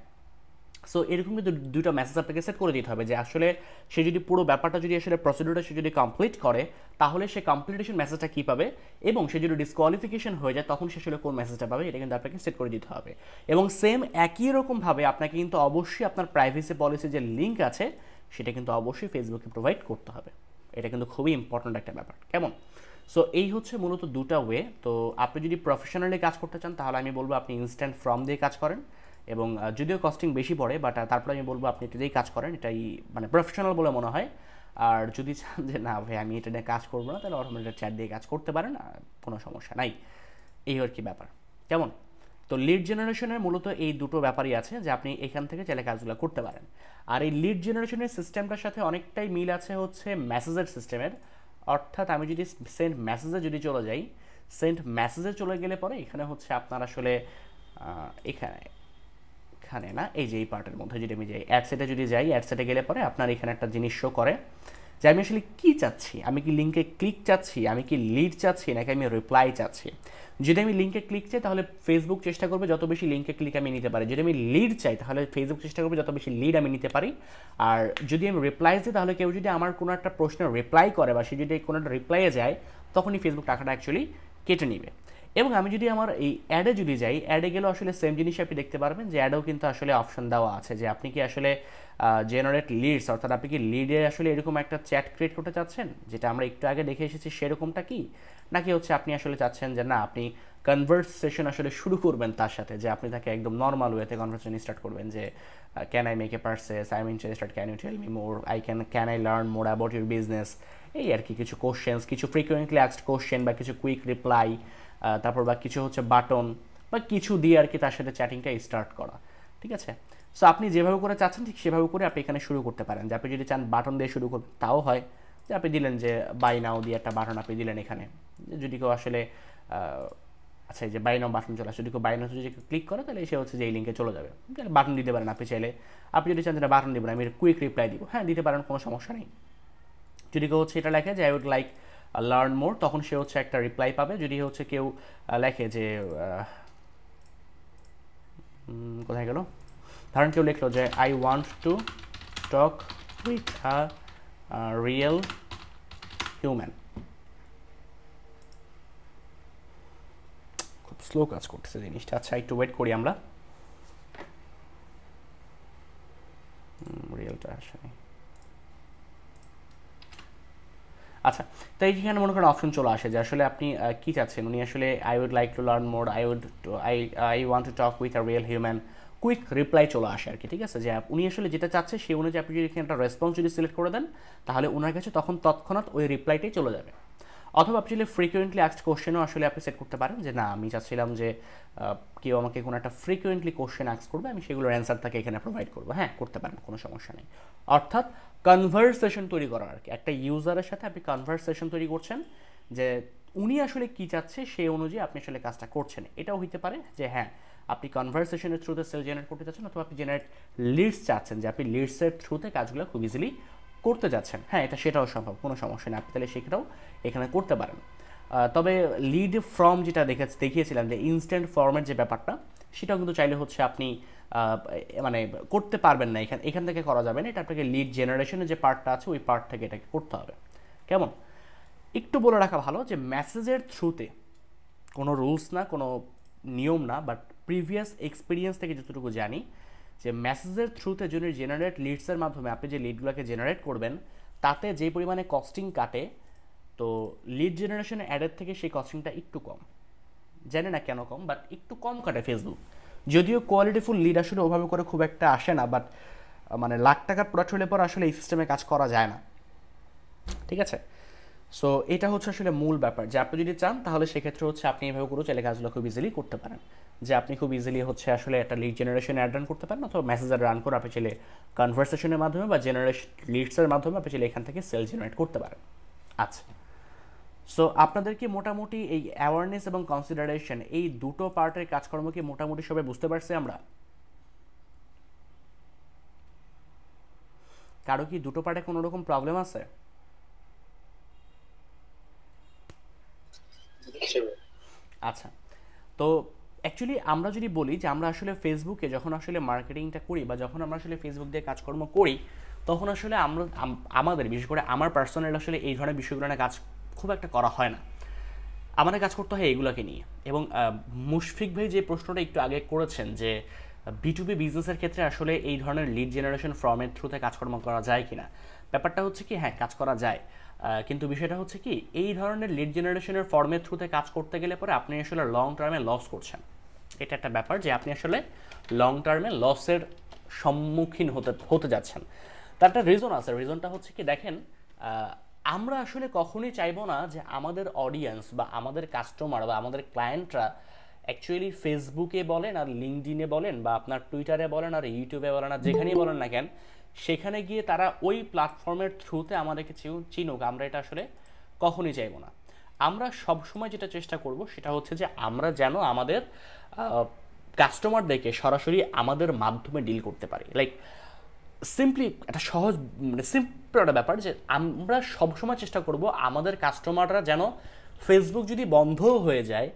so এরকম কিন্তু দুটো মেসেজ আপনাকে সেট করে দিতে হবে যে আসলে সে যদি পুরো ব্যাপারটা যদি আসলে প্রসিডিউরটা সে যদি কমপ্লিট করে তাহলে সে কমপ্লিটেশন মেসেজটা কী পাবে এবং সে যদি ডিসকোয়ালিফিকেশন হয়ে যায় তখন সে আসলে কোন মেসেজটা পাবে এটা কিন্তু আপনাকে সেট করে দিতে হবে এবং সেম একই রকমভাবে আপনাকে কিন্তু অবশ্যই আপনার প্রাইভেসি পলিসি যে লিঙ্ক আছে সেটা কিন্তু অবশ্যই ফেসবুকে প্রোভাইড করতে হবে এটা কিন্তু খুবই ইম্পর্ট্যান্ট একটা ব্যাপার কেমন সো এই হচ্ছে মূলত দুটা ওয়ে তো আপনি যদি প্রফেশনালি কাজ করতে চান তাহলে আমি বলবো আপনি ইনস্ট্যান্ট ফর্ম দিয়ে কাজ করেন এবং যদিও কস্টিং বেশি পড়ে বাট তারপরে আমি বলবো আপনি এটা দিয়েই কাজ করেন এটাই মানে প্রফেশনাল বলে মনে হয় আর যদি চান যে না ভাই আমি এটা নিয়ে কাজ করবো না তাহলে অটোমেটিক চ্যাট দিয়ে কাজ করতে পারেন কোনো সমস্যা নাই এই আর কি ব্যাপার কেমন তো লিড জেনারেশনের মূলত এই দুটো ব্যাপারই আছে যে আপনি এখান থেকে চাইলে কাজগুলো করতে পারেন আর এই লিড জেনারেশনের সিস্টেমটার সাথে অনেকটাই মিল আছে হচ্ছে মেসেজের সিস্টেমের অর্থাৎ আমি যদি সেন্ট মেসেজে যদি চলে যাই সেন্ট মেসেজে চলে গেলে পরে এখানে হচ্ছে আপনার আসলে এখানে এখানে না এই যে এই পার্টের মধ্যে যদি আমি যাই অ্যাডসেটে যদি যাই অ্যাডসেটে গেলে পরে আপনার এখানে একটা জিনিস শো করে যে আমি আসলে কী চাচ্ছি আমি কি লিঙ্কে ক্লিক চাচ্ছি আমি কি লিড চাচ্ছি নাকি আমি রিপ্লাই চাচ্ছি যদি আমি লিঙ্কে ক্লিক চাই তাহলে ফেসবুক চেষ্টা করবে যত বেশি লিঙ্কে ক্লিক আমি নিতে পারি যদি আমি লিড চাই তাহলে ফেসবুক চেষ্টা করবে যত বেশি লিড আমি নিতে পারি আর যদি আমি রিপ্লাই দিই তাহলে কেউ যদি আমার কোনো একটা প্রশ্নের রিপ্লাই করে বা সে যদি কোনো একটা রিপ্লাইয়ে যায় তখনই ফেসবুক টাকাটা অ্যাকচুয়ালি কেটে নেবে এবং আমি যদি আমার এই অ্যাডে যদি যাই অ্যাডে গেলেও আসলে সেম জিনিস আপনি দেখতে পারবেন যে অ্যাডেও কিন্তু আসলে অপশন দেওয়া আছে যে আপনি কি আসলে জেনারেট লিডস অর্থাৎ আপনি কি লিডে আসলে এরকম একটা চ্যাট ক্রিয়েট করতে চাচ্ছেন যেটা আমরা একটু আগে দেখে এসেছি সেরকমটা কি নাকি হচ্ছে আপনি আসলে চাচ্ছেন যে না আপনি কনভার্সেশন আসলে শুরু করবেন তার সাথে যে আপনি তাকে একদম নর্মাল ওয়েতে কনভার্সেশন স্টার্ট করবেন যে can I make a purchase I mean start can you tell me more I can can I learn more about your business এই আর কি কিছু কোশ্চেন্স কিছু ফ্রিকুয়েন্টলি আস্ট কোশ্চেন বা কিছু কুইক রিপ্লাই তারপর বা কিছু হচ্ছে বাটন বা কিছু দিয়ে আর কি তার সাথে চ্যাটিংটা স্টার্ট করা ঠিক আছে সো আপনি যেভাবে করে চাচ্ছেন ঠিক সেভাবে করে আপনি এখানে শুরু করতে পারেন যে আপনি যদি চান বাটন দিয়ে শুরু করবেন তাও হয় যে আপনি দিলেন যে বাই নাও দিয়ে একটা বাটন আপনি দিলেন এখানে যদি কেউ আসলে আচ্ছা যে বাই বাটন চলে আসে যদি কেউ বাইনাও যদি ক্লিক করে তাহলে সে হচ্ছে যে এই লিঙ্কে চলে যাবে বাটন দিতে পারেন আপনি চাইলে আপনি যদি চান যেটা বাটন দেবেন আমি কুইক রিপ্লাই দিব হ্যাঁ দিতে পারেন কোনো সমস্যা নেই যদি কেউ হচ্ছে এটা লেখে যে I would like learn uh, more তখন সে হচ্ছে একটা রিপ্লাই পাবে যদি হচ্ছে কেউ uh, লেখে যে uh, কোথায় গেল ধরেন কেউ লিখলো যে I want to talk with a real human খুব স্লো কাজ করতেছে জিনিসটা আচ্ছা একটু ওয়েট করি আমরা রিয়েলটা আসেনি আচ্ছা তো এইখানে মনে করেন অপশন চলে আসে যে আসলে আপনি কী চাচ্ছেন উনি আসলে I would like to learn more I would I I want to talk with a real human quick reply চলে আসে আর কি ঠিক আছে যে উনি আসলে যেটা চাচ্ছে সেই অনুযায়ী আপনি যদি এখানে একটা রেসপন্স যদি সিলেক্ট করে দেন তাহলে ওনার কাছে তখন তৎক্ষণাৎ ওই রিপ্লাইটাই চলে যাবে অথবা আপনি চাইলে ফ্রিকুয়েন্টলি আস্ট কোশ্চেনও আসলে আপনি সেট করতে পারেন যে না আমি চাচ্ছিলাম যে কেউ আমাকে কোনো একটা ফ্রিকুয়েন্টলি কোশ্চেন আস্ক করবে আমি সেগুলোর অ্যান্সার তাকে এখানে প্রোভাইড করবো হ্যাঁ করতে পারেন কোনো সমস্যা নেই অর্থাৎ কনভারসেশন তৈরি করা আর কি একটা ইউজারের সাথে আপনি কনভারসেশন তৈরি করছেন যে উনি আসলে কি চাচ্ছে সেই অনুযায়ী আপনি আসলে কাজটা করছেন এটাও হইতে পারে যে হ্যাঁ আপনি কনভারসেশনের থ্রুতে সেল জেনারেট করতে চাচ্ছেন অথবা আপনি জেনারেট লিডস চাচ্ছেন যে আপনি লিডসের থ্রুতে কাজগুলো খুব ইজিলি করতে যাচ্ছেন হ্যাঁ এটা সেটাও সম্ভব কোনো সমস্যা নেই আপনি তাহলে সেটাও এখানে করতে পারেন তবে লিড ফর্ম যেটা দেখে দেখিয়েছিলাম যে ইনস্ট্যান্ট ফর্মের যে ব্যাপারটা সেটাও কিন্তু চাইলে হচ্ছে আপনি মানে করতে পারবেন না এখান এখান থেকে করা যাবে না এটা আপনাকে লিড জেনারেশনের যে পার্টটা আছে ওই পার্ট থেকে এটাকে করতে হবে কেমন একটু বলে রাখা ভালো যে মেসেজের থ্রুতে কোনো রুলস না কোনো নিয়ম না বাট প্রিভিয়াস এক্সপিরিয়েন্স থেকে যতটুকু জানি যে মেসেজের থ্রুতে যিনি জেনারেট লিডসের মাধ্যমে আপনি যে লিডগুলোকে জেনারেট করবেন তাতে যে পরিমাণে কস্টিং কাটে তো লিড জেনারেশন অ্যাডের থেকে সেই কস্টিংটা একটু কম জানে না কেন কম বাট একটু কম কাটে ফেসবুক যদিও কোয়ালিটিফুল লিড আসলে ওভাবে করে খুব একটা আসে না বাট মানে লাখ টাকার প্রোডাক্ট হলে পর আসলে এই সিস্টেমে কাজ করা যায় না ঠিক আছে সো এটা হচ্ছে আসলে মূল ব্যাপার যে আপনি যদি চান তাহলে সেক্ষেত্রে হচ্ছে আপনি এভাবে করে চাইলে কাজগুলো খুব ইজিলি করতে পারেন যে আপনি খুব ইজিলি হচ্ছে আসলে একটা লিড জেনারেশন অ্যাড রান করতে পারেন অথবা মেসেজার রান করে আপনি চাইলে কনভার্সেশনের মাধ্যমে বা জেনারেশন লিডসের মাধ্যমে আপনি চাইলে এখান থেকে সেল জেনারেট করতে পারেন আচ্ছা সো আপনাদেরকে মোটামুটি এই অ্যাওয়ারনেস এবং কনসিডারেশন এই দুটো পার্টের কাজকর্ম কি মোটামুটি সবাই বুঝতে পারছি আমরা কারো কি দুটো পার্টে কোনো রকম প্রবলেম আছে আচ্ছা তো অ্যাকচুয়ালি আমরা যদি বলি যে আমরা আসলে ফেসবুকে যখন আসলে মার্কেটিংটা করি বা যখন আমরা আসলে ফেসবুক দিয়ে কাজকর্ম করি তখন আসলে আমরা আমাদের বিশেষ করে আমার পার্সোনাল আসলে এই ধরনের বিষয়গুলো না কাজ খুব একটা করা হয় না আমাদের কাজ করতে হয় এগুলোকে নিয়ে এবং মুশফিক ভাই যে প্রশ্নটা একটু আগে করেছেন যে বিটুবি বিজনেসের ক্ষেত্রে আসলে এই ধরনের লিড জেনারেশন ফর্মের থ্রুতে কাজকর্ম করা যায় কি না ব্যাপারটা হচ্ছে কি হ্যাঁ কাজ করা যায় কিন্তু বিষয়টা হচ্ছে কি এই ধরনের লিড জেনারেশনের ফর্মের থ্রুতে কাজ করতে গেলে পরে আপনি আসলে লং টার্মে লস করছেন এটা একটা ব্যাপার যে আপনি আসলে লং টার্মে লসের সম্মুখীন হতে হতে যাচ্ছেন তার একটা রিজন আছে রিজনটা হচ্ছে কি দেখেন আমরা আসলে কখনোই চাইবো না যে আমাদের অডিয়েন্স বা আমাদের কাস্টমার বা আমাদের ক্লায়েন্টরা অ্যাকচুয়ালি ফেসবুকে বলেন আর লিঙ্কডিনে বলেন বা আপনার টুইটারে বলেন আর ইউটিউবে বলেন আর যেখানেই বলেন না কেন সেখানে গিয়ে তারা ওই প্ল্যাটফর্মের থ্রুতে আমাদেরকে চিনুক আমরা এটা আসলে কখনই চাইব না আমরা সবসময় যেটা চেষ্টা করব সেটা হচ্ছে যে আমরা যেন আমাদের কাস্টমারদেরকে সরাসরি আমাদের মাধ্যমে ডিল করতে পারি লাইক সিম্পলি একটা সহজ মানে সিম্পল একটা ব্যাপার যে আমরা সবসময় চেষ্টা করব আমাদের কাস্টমাররা যেন ফেসবুক যদি বন্ধ হয়ে যায়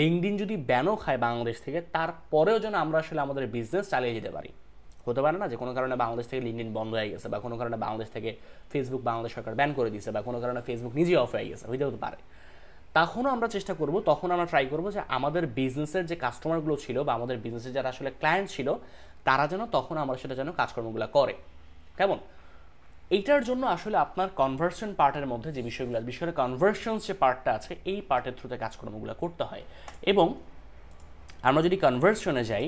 লিঙ্কডিন যদি ব্যানও খায় বাংলাদেশ থেকে তারপরেও যেন আমরা আসলে আমাদের বিজনেস চালিয়ে যেতে পারি হতে পারে না যে কোনো কারণে বাংলাদেশ থেকে লিঙ্কডিন বন্ধ হয়ে গেছে বা কোনো কারণে বাংলাদেশ থেকে ফেসবুক বাংলাদেশ সরকার ব্যান করে দিয়েছে বা কোনো কারণে ফেসবুক নিজে অফ হয়ে গেছে হইতে হতে পারে তখনও আমরা চেষ্টা করব তখন আমরা ট্রাই করব যে আমাদের বিজনেসের যে কাস্টমারগুলো ছিল বা আমাদের বিজনেসের যারা আসলে ক্লায়েন্ট ছিল তারা যেন তখন আমরা সেটা যেন কাজকর্মগুলো করে কেমন এইটার জন্য আসলে আপনার কনভার্সন পার্টের মধ্যে যে বিষয়গুলো বিশেষ করে কনভার্সন্স যে পার্টটা আছে এই পার্টের থ্রুতে কাজকর্মগুলো করতে হয় এবং আমরা যদি কনভার্সনে যাই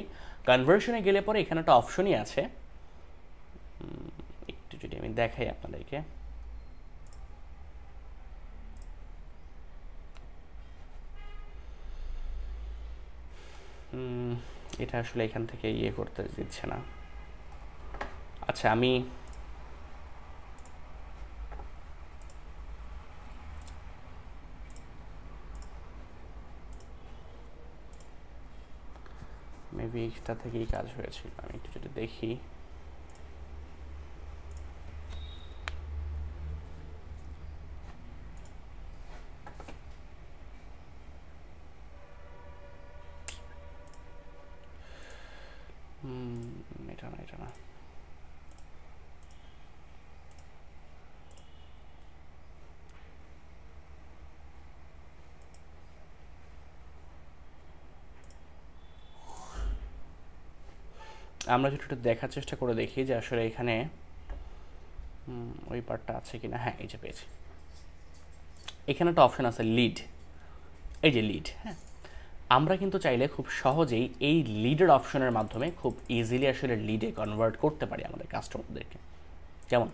কনভার্সনে গেলে পরে এখানে একটা অপশনই আছে একটু যদি আমি দেখাই আপনাদেরকে এটা আসলে এখান থেকে ইয়ে করতে দিচ্ছে না আচ্ছা আমি মেবি এটা থেকেই কাজ হয়েছিল আমি একটু যদি দেখি আমরা যদি একটু দেখার চেষ্টা করে দেখি যে আসলে এখানে ওই পার্টটা আছে কি না হ্যাঁ এই যে পেয়েছি এখানে একটা অপশান আছে লিড এই যে লিড হ্যাঁ আমরা কিন্তু চাইলে খুব সহজেই এই লিডের অপশনের মাধ্যমে খুব ইজিলি আসলে লিডে কনভার্ট করতে পারি আমাদের কাস্টমারদেরকে যেমন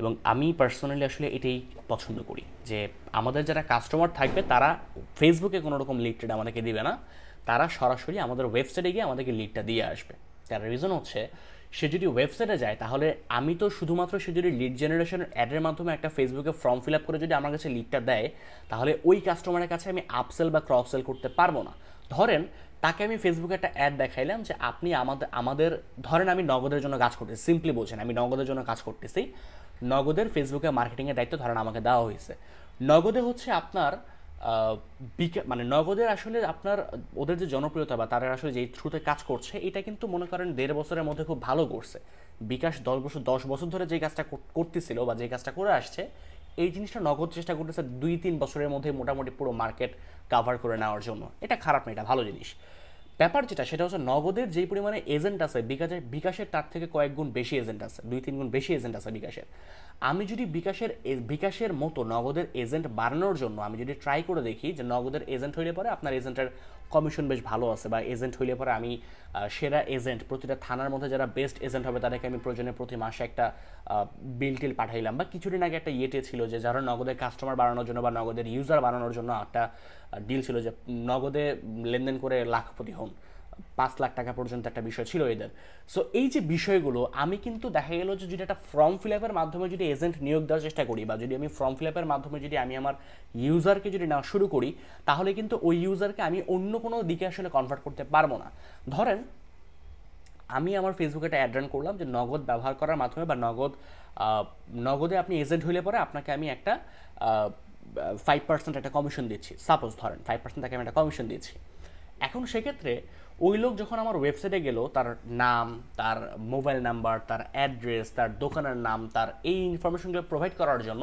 এবং আমি পার্সোনালি আসলে এটাই পছন্দ করি যে আমাদের যারা কাস্টমার থাকবে তারা ফেসবুকে কোনো রকম আমাদেরকে দিবে না তারা সরাসরি আমাদের ওয়েবসাইটে গিয়ে আমাদেরকে লিডটা দিয়ে আসবে তার রিজন হচ্ছে সে যদি ওয়েবসাইটে যায় তাহলে আমি তো শুধুমাত্র সে যদি লিড জেনারেশন অ্যাডের মাধ্যমে একটা ফেসবুকে ফর্ম ফিল আপ করে যদি আমার কাছে লিডটা দেয় তাহলে ওই কাস্টমারের কাছে আমি আপসেল বা ক্রপসেল করতে পারবো না ধরেন তাকে আমি ফেসবুকে একটা অ্যাড দেখাইলাম যে আপনি আমাদের আমাদের ধরেন আমি নগদের জন্য কাজ করতেছি সিম্পলি বলছেন আমি নগদের জন্য কাজ করতেছি নগদের ফেসবুকে মার্কেটিংয়ের দায়িত্ব ধরেন আমাকে দেওয়া হয়েছে নগদে হচ্ছে আপনার মানে নগদের আসলে আপনার ওদের যে জনপ্রিয়তা বা তারা আসলে যেই থ্রুতে কাজ করছে এটা কিন্তু মনে করেন দেড় বছরের মধ্যে খুব ভালো করছে বিকাশ দশ বছর দশ বছর ধরে যে কাজটা করতেছিল বা যে কাজটা করে আসছে এই জিনিসটা নগদ চেষ্টা করতেছে দুই তিন বছরের মধ্যে মোটামুটি পুরো মার্কেট কাভার করে নেওয়ার জন্য এটা খারাপ না এটা ভালো জিনিস ব্যাপার যেটা সেটা হচ্ছে নগদের যেই পরিমাণে এজেন্ট আছে বিকাশের বিকাশের তার থেকে কয়েক গুণ বেশি এজেন্ট আছে দুই তিন গুণ বেশি এজেন্ট আছে বিকাশের আমি যদি বিকাশের বিকাশের মতো নগদের এজেন্ট বাড়ানোর জন্য আমি যদি ট্রাই করে দেখি যে নগদের এজেন্ট হইলে পরে আপনার এজেন্টের কমিশন বেশ ভালো আছে বা এজেন্ট হইলে পরে আমি সেরা এজেন্ট প্রতিটা থানার মধ্যে যারা বেস্ট এজেন্ট হবে তাদেরকে আমি প্রয়োজনে প্রতি মাসে একটা বিল টিল পাঠাইলাম বা কিছুদিন আগে একটা ইয়েটে ছিল যে যারা নগদের কাস্টমার বাড়ানোর জন্য বা নগদের ইউজার বাড়ানোর জন্য একটা ডিল ছিল যে নগদে লেনদেন করে লাখপতি হন পাঁচ লাখ টাকা পর্যন্ত একটা বিষয় ছিল এদের সো এই যে বিষয়গুলো আমি কিন্তু দেখা গেলো যে যদি একটা ফর্ম ফিল আপের মাধ্যমে যদি এজেন্ট নিয়োগ দেওয়ার চেষ্টা করি বা যদি আমি ফর্ম ফিল আপের মাধ্যমে যদি আমি আমার ইউজারকে যদি না শুরু করি তাহলে কিন্তু ওই ইউজারকে আমি অন্য কোনো দিকে আসলে কনভার্ট করতে পারবো না ধরেন আমি আমার ফেসবুকে একটা অ্যাড করলাম যে নগদ ব্যবহার করার মাধ্যমে বা নগদ নগদে আপনি এজেন্ট হইলে পরে আপনাকে আমি একটা ফাইভ পার্সেন্ট একটা কমিশন দিচ্ছি সাপোজ ধরেন ফাইভ পার্সেন্ট তাকে আমি একটা কমিশন দিচ্ছি এখন সেক্ষেত্রে ওই লোক যখন আমার ওয়েবসাইটে গেল তার নাম তার মোবাইল নাম্বার তার অ্যাড্রেস তার দোকানের নাম তার এই ইনফরমেশনগুলো প্রোভাইড করার জন্য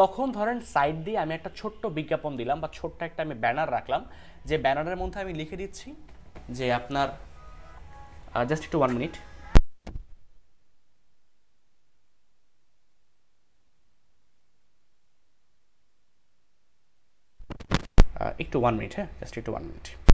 তখন ধরেন সাইড দিয়ে আমি একটা ছোট্ট বিজ্ঞাপন দিলাম বা ছোট্ট একটা আমি ব্যানার রাখলাম যে ব্যানারের মধ্যে আমি লিখে দিচ্ছি যে আপনার জাস্ট একটু ওয়ান মিনিট Uh, एक टू वन मिनट है जस्ट एक two one minute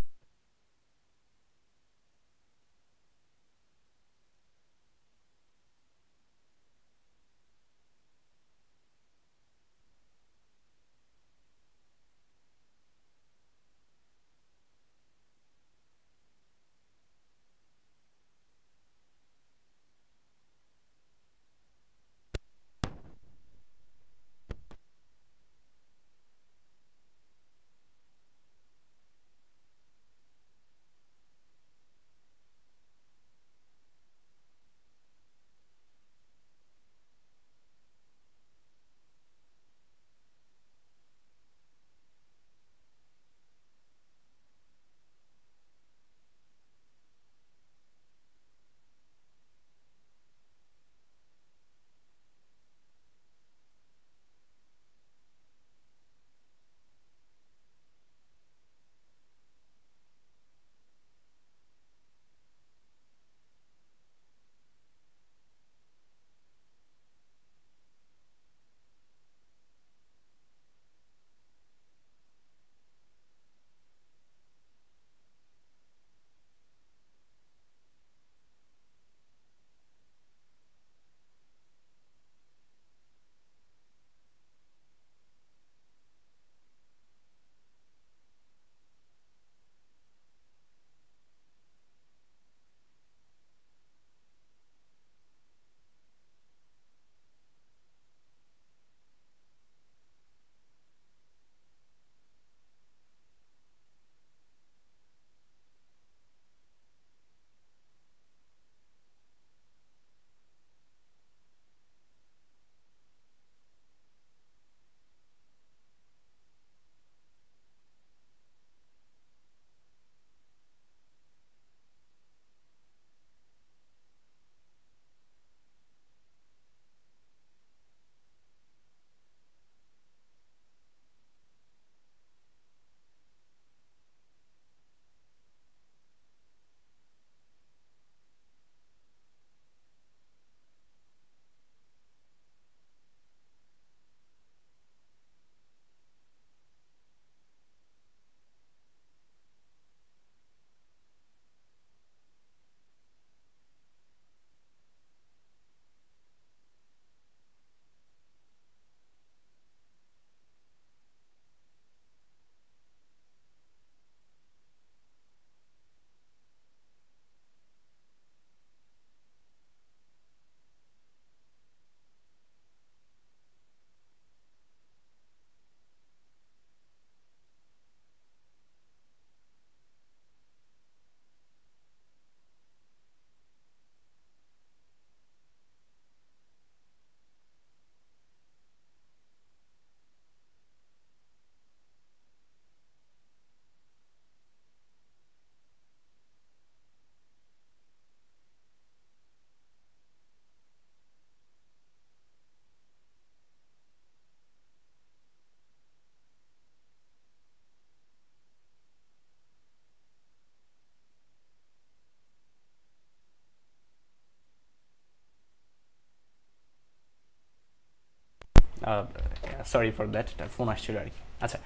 sorry for that phone আসছিল আর কি আচ্ছা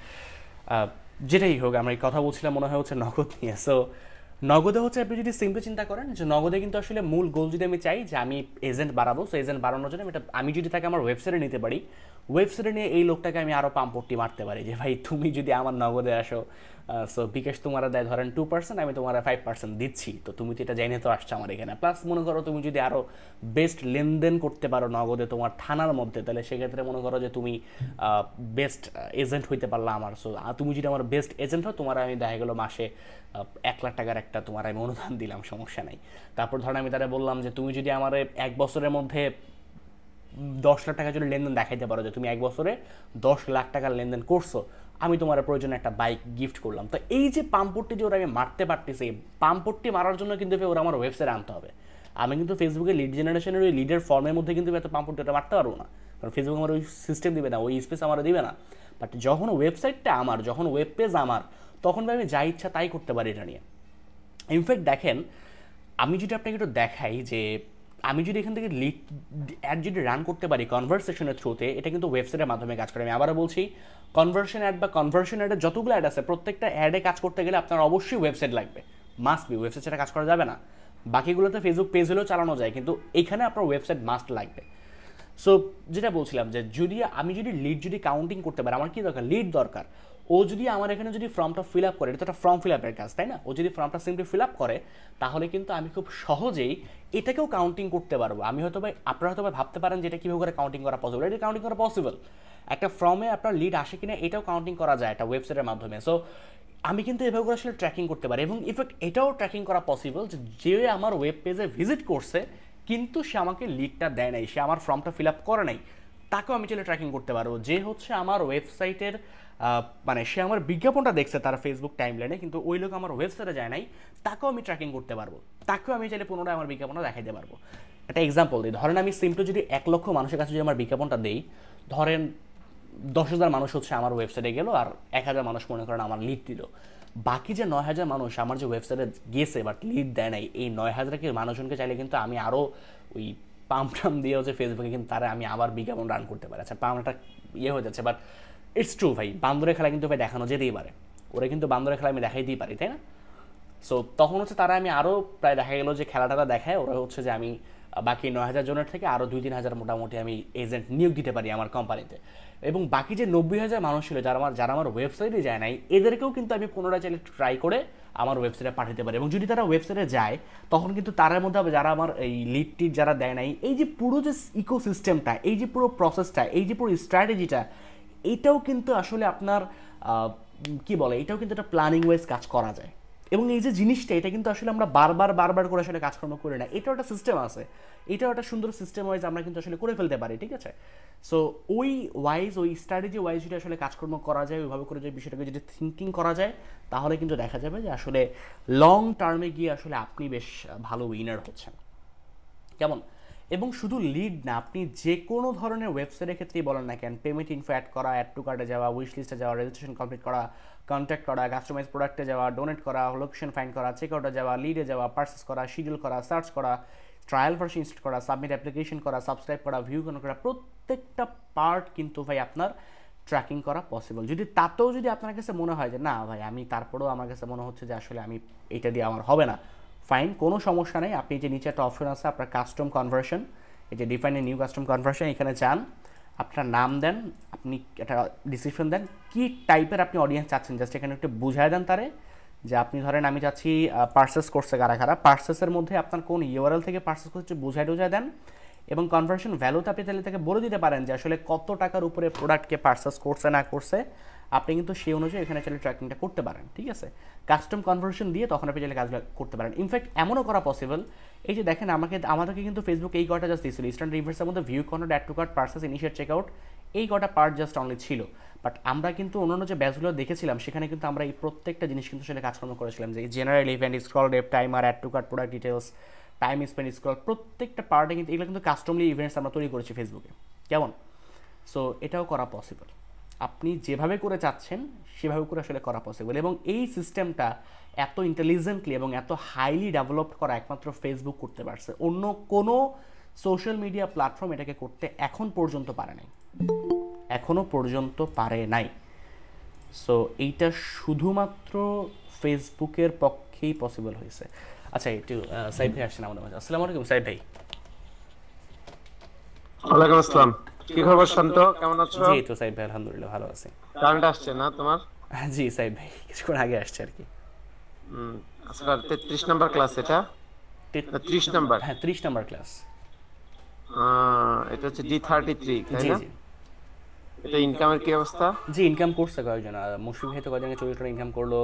যেটাই হোক আমরা এই কথা বলছিলাম মনে হয় হচ্ছে নগদ নিয়ে সো নগদে হচ্ছে আপনি যদি সিম্পল চিন্তা করেন যে নগদে কিন্তু আসলে মূল গোল যদি আমি চাই যে আমি এজেন্ট বাড়াবো সো এজেন্ট বাড়ানোর জন্য এটা আমি যদি তাকে আমার ওয়েবসাইটে নিতে পারি ওয়েবসাইটে নিয়ে এই লোকটাকে আমি আরও পাম্পটি মারতে পারি যে ভাই তুমি যদি আমার নগদে আসো সো বিকাশ তোমারা দেয় ধরেন টু পার্সেন্ট আমি তোমার ফাইভ পার্সেন্ট দিচ্ছি তো তুমি তো এটা জেনে তো আসছো আমার এখানে প্লাস মনে করো তুমি যদি আরও বেস্ট লেনদেন করতে পারো নগদে তোমার থানার মধ্যে তাহলে সেক্ষেত্রে মনে করো যে তুমি বেস্ট এজেন্ট হইতে পারলা আমার সো তুমি যদি আমার বেস্ট এজেন্ট হও তোমার আমি দেখা গেলো মাসে এক লাখ টাকার একটা তোমার আমি অনুদান দিলাম সমস্যা নাই তারপর ধরেন আমি তারা বললাম যে তুমি যদি আমার এক বছরের মধ্যে দশ লাখ টাকার যদি লেনদেন দেখাইতে পারো যে তুমি এক বছরে দশ লাখ টাকার লেনদেন করছো আমি তোমার প্রয়োজনে একটা বাইক গিফট করলাম তো এই যে পাম্পোরটি যে ওরা আমি মারতে পারতেছি পাম্পোরটি মারার জন্য কিন্তু ওরা আমার ওয়েবসাইটে আনতে হবে আমি কিন্তু ফেসবুকে লিড জেনারেশনের ওই লিডের ফর্মের মধ্যে কিন্তু এত পাম্পোরটি ওটা মারতে পারবো না কারণ ফেসবুক আমার ওই সিস্টেম দিবে না ওই স্পেস আমার দিবে না বাট যখন ওয়েবসাইটটা আমার যখন ওয়েব পেজ আমার তখন আমি যা ইচ্ছা তাই করতে পারি এটা নিয়ে ইনফ্যাক্ট দেখেন আমি যদি আপনাকে একটু দেখাই যে আমি যদি এখান থেকে লিড অ্যাড যদি রান করতে পারি কনভার্সেশনের থ্রুতে এটা কিন্তু ওয়েবসাইটের মাধ্যমে কাজ করে আমি আবারও বলছি কনভার্সন অ্যাড বা কনভার্সন অ্যাডের যতগুলো অ্যাড আছে প্রত্যেকটা অ্যাডে কাজ করতে গেলে আপনার অবশ্যই ওয়েবসাইট লাগবে মাস্ট বি ওয়েবসাইট সেটা কাজ করা যাবে না বাকিগুলোতে ফেসবুক পেজ হলেও চালানো যায় কিন্তু এখানে আপনার ওয়েবসাইট মাস্ট লাগবে সো যেটা বলছিলাম যে যদি আমি যদি লিড যদি কাউন্টিং করতে পারি আমার কী দরকার লিড দরকার ও যদি আমার এখানে যদি ফর্মটা ফিল আপ করে এটা তো একটা ফর্ম ফিল আপের কাজ তাই না ও যদি ফর্মটা সিম্পলি ফিল আপ করে তাহলে কিন্তু আমি খুব সহজেই এটাকেও কাউন্টিং করতে পারবো আমি হয়তো ভাই আপনারা হয়তো ভাবতে পারেন যে এটা কীভাবে করে কাউন্টিং করা পসিবল এটা কাউন্টিং করা পসিবল একটা ফর্মে আপনার লিড আসে কিনা এটাও কাউন্টিং করা যায় একটা ওয়েবসাইটের মাধ্যমে সো আমি কিন্তু এভাবে করে আসলে ট্র্যাকিং করতে পারি এবং ইনফ্যাক্ট এটাও ট্র্যাকিং করা পসিবল যে আমার ওয়েব পেজে ভিজিট করছে কিন্তু সে আমাকে লিডটা দেয় নাই সে আমার ফর্মটা ফিল আপ করে নাই তাকেও আমি চাইলে ট্র্যাকিং করতে পারবো যে হচ্ছে আমার ওয়েবসাইটের মানে সে আমার বিজ্ঞাপনটা দেখছে তার ফেসবুক টাইমলাইনে কিন্তু ওই লোক আমার ওয়েবসাইটে যায় নাই তাকেও আমি ট্র্যাকিং করতে পারবো তাকেও আমি চাইলে পুনরায় আমার বিজ্ঞাপনটা দেখাইতে পারবো একটা এক্সাম্পল দিই ধরেন আমি সিম্পল যদি এক লক্ষ মানুষের কাছে যদি আমার বিজ্ঞাপনটা দিই ধরেন দশ হাজার মানুষ হচ্ছে আমার ওয়েবসাইটে গেলো আর এক হাজার মানুষ মনে করেন আমার লিড দিল বাকি যে নয় হাজার মানুষ আমার যে ওয়েবসাইটে গেছে বাট লিড দেয় নাই এই নয় হাজারকে মানুষজনকে চাইলে কিন্তু আমি আরও ওই পাম্প টাম দিয়ে হচ্ছে ফেসবুকে কিন্তু তারা আমি আবার বিজ্ঞাপন রান করতে পারি আচ্ছা পাম্পটা ইয়ে হয়ে যাচ্ছে বাট ইটস ট্রু ভাই বান্দরের খেলা কিন্তু ভাই দেখানো যেতেই পারে ওরা কিন্তু বান্দরের খেলা আমি দিতেই পারি তাই না সো তখন হচ্ছে তারা আমি আরও প্রায় দেখা গেলো যে খেলাটা দেখায় ওরা হচ্ছে যে আমি বাকি নয় হাজার জনের থেকে আরও দুই তিন হাজার মোটামুটি আমি এজেন্ট নিয়োগ দিতে পারি আমার কোম্পানিতে এবং বাকি যে নব্বই হাজার মানুষ ছিল যারা আমার যারা আমার ওয়েবসাইটে যায় নাই এদেরকেও কিন্তু আমি পুনরায় চাইলে ট্রাই করে আমার ওয়েবসাইটে পাঠাতে পারি এবং যদি তারা ওয়েবসাইটে যায় তখন কিন্তু তার মধ্যে যারা আমার এই লিডটি যারা দেয় নাই এই যে পুরো যে ইকোসিস্টেমটা এই যে পুরো প্রসেসটা এই যে পুরো স্ট্র্যাটেজিটা এটাও কিন্তু আসলে আপনার কি বলে এটাও কিন্তু একটা প্ল্যানিং ওয়াইজ কাজ করা যায় এবং এই যে জিনিসটা এটা কিন্তু আসলে আমরা বারবার বারবার করে আসলে কাজকর্ম করি না এটাও একটা সিস্টেম আছে এটাও একটা সুন্দর সিস্টেম ওয়াইজ আমরা কিন্তু আসলে করে ফেলতে পারি ঠিক আছে সো ওই ওয়াইজ ওই স্ট্র্যাটেজি ওয়াইজ যদি আসলে কাজকর্ম করা যায় ওইভাবে করে যে বিষয়টাকে যদি থিঙ্কিং করা যায় তাহলে কিন্তু দেখা যাবে যে আসলে লং টার্মে গিয়ে আসলে আপনি বেশ ভালো উইনার হচ্ছেন কেমন এবং শুধু লিড না আপনি যে কোনো ধরনের ওয়েবসাইটের ক্ষেত্রেই বলেন না কেন পেমেন্ট ইনফো অ্যাড করা অ্যাড টু কার্ডে যাওয়া উইশ লিস্টে যাওয়া রেজিস্ট্রেশন কমপ্লিট করা কন্ট্যাক্ট করা কাস্টমাইজ প্রোডাক্টে যাওয়া ডোনেট করা লোকেশন ফাইন করা চেকআউটে যাওয়া লিডে যাওয়া পার্সেস করা শিডিউল করা সার্চ করা ট্রায়াল ভার্সন ইনস্টল করা সাবমিট অ্যাপ্লিকেশন করা সাবস্ক্রাইব করা ভিউ কন করা প্রত্যেকটা পার্ট কিন্তু ভাই আপনার ট্র্যাকিং করা পসিবল যদি তাতেও যদি আপনার কাছে মনে হয় যে না ভাই আমি তারপরেও আমার কাছে মনে হচ্ছে যে আসলে আমি এটা দিয়ে আমার হবে না ফাইন কোনো সমস্যা নেই আপনি যে নিচে একটা অপশন আছে আপনার কাস্টম কনভার্সন এই যে define a new custom conversion এখানে যান আপনার নাম দেন আপনি একটা ডিসক্রিপশন দেন কি টাইপের আপনি অডিয়েন্স চাচ্ছেন জাস্ট এখানে একটু বুঝায় দেন তারে যে আপনি ধরেন আমি চাচ্ছি পার্সেস করছে কারা কারা পার্সেসের মধ্যে আপনার কোন ইউআরএল থেকে পার্সেস করছে বুঝায় টুঝাই দেন এবং কনভার্সন ভ্যালুতে আপনি তাহলে তাকে বলে দিতে পারেন যে আসলে কত টাকার উপরে প্রোডাক্টকে পার্সেস করছে না করছে আপনি কিন্তু সেই অনুযায়ী এখানে চাইলে ট্র্যাকিংটা করতে পারেন ঠিক আছে কাস্টম কনভার্সন দিয়ে তখন আপনি চাইলে কাজগুলো করতে পারেন ইনফ্যাক্ট এমনও করা পসিবল এই যে দেখেন আমাকে আমাদেরকে কিন্তু ফেসবুক এই কটা জাস্ট দিয়েছিল ইস্টার্ন রিভার্সের মধ্যে ভিউ কন্ট add to card purchase check checkout এই কটা পার্ট জাস্ট অনলি ছিল বাট আমরা কিন্তু অন্যান্য যে ব্যাচগুলো দেখেছিলাম সেখানে কিন্তু আমরা এই প্রত্যেকটা জিনিস কিন্তু সেটা কাজকর্ম করেছিলাম যে general event scroll depth timer add to card product details time spend scroll প্রত্যেকটা পার্টে কিন্তু এগুলো কিন্তু কাস্টমলি ইভেন্টস আমরা তৈরি করেছি ফেসবুকে কেমন সো এটাও করা পসিবল আপনি যেভাবে করে চাচ্ছেন সেভাবে করে আসলে করা পসিবল এবং এই সিস্টেমটা এত ইন্টেলিজেন্টলি এবং এত হাইলি ডেভেলপড করা একমাত্র ফেসবুক করতে পারছে অন্য কোনো সোশ্যাল মিডিয়া প্ল্যাটফর্ম এটাকে করতে এখন পর্যন্ত পারে নাই এখনও পর্যন্ত পারে নাই সো এইটা শুধুমাত্র ফেসবুকের পক্ষেই পসিবল হয়েছে আচ্ছা একটু সাইফ ভাই আসছেন আমাদের মাঝে আসসালামু আলাইকুম সাইফ ভাই ওয়ালাইকুম আসসালাম কি খবর শান্ত কেমন আছো জি তো সাইদ ভাই আলহামদুলিল্লাহ ভালো আছি কারেন্ট আসছে না তোমার জি সাইদ ভাই কিছুক্ষণ আগে আসছে আর কি আসলে আচ্ছা, 33 নাম্বার ক্লাস এটা 33 নাম্বার হ্যাঁ 30 নাম্বার ক্লাস এটা হচ্ছে ডি 33 জি না এটা ইনকামের কি অবস্থা জি ইনকাম করছে কয়েকজন আর মুশফিক ভাই তো কয়েকজন চল্লিশ ডলার ইনকাম করলো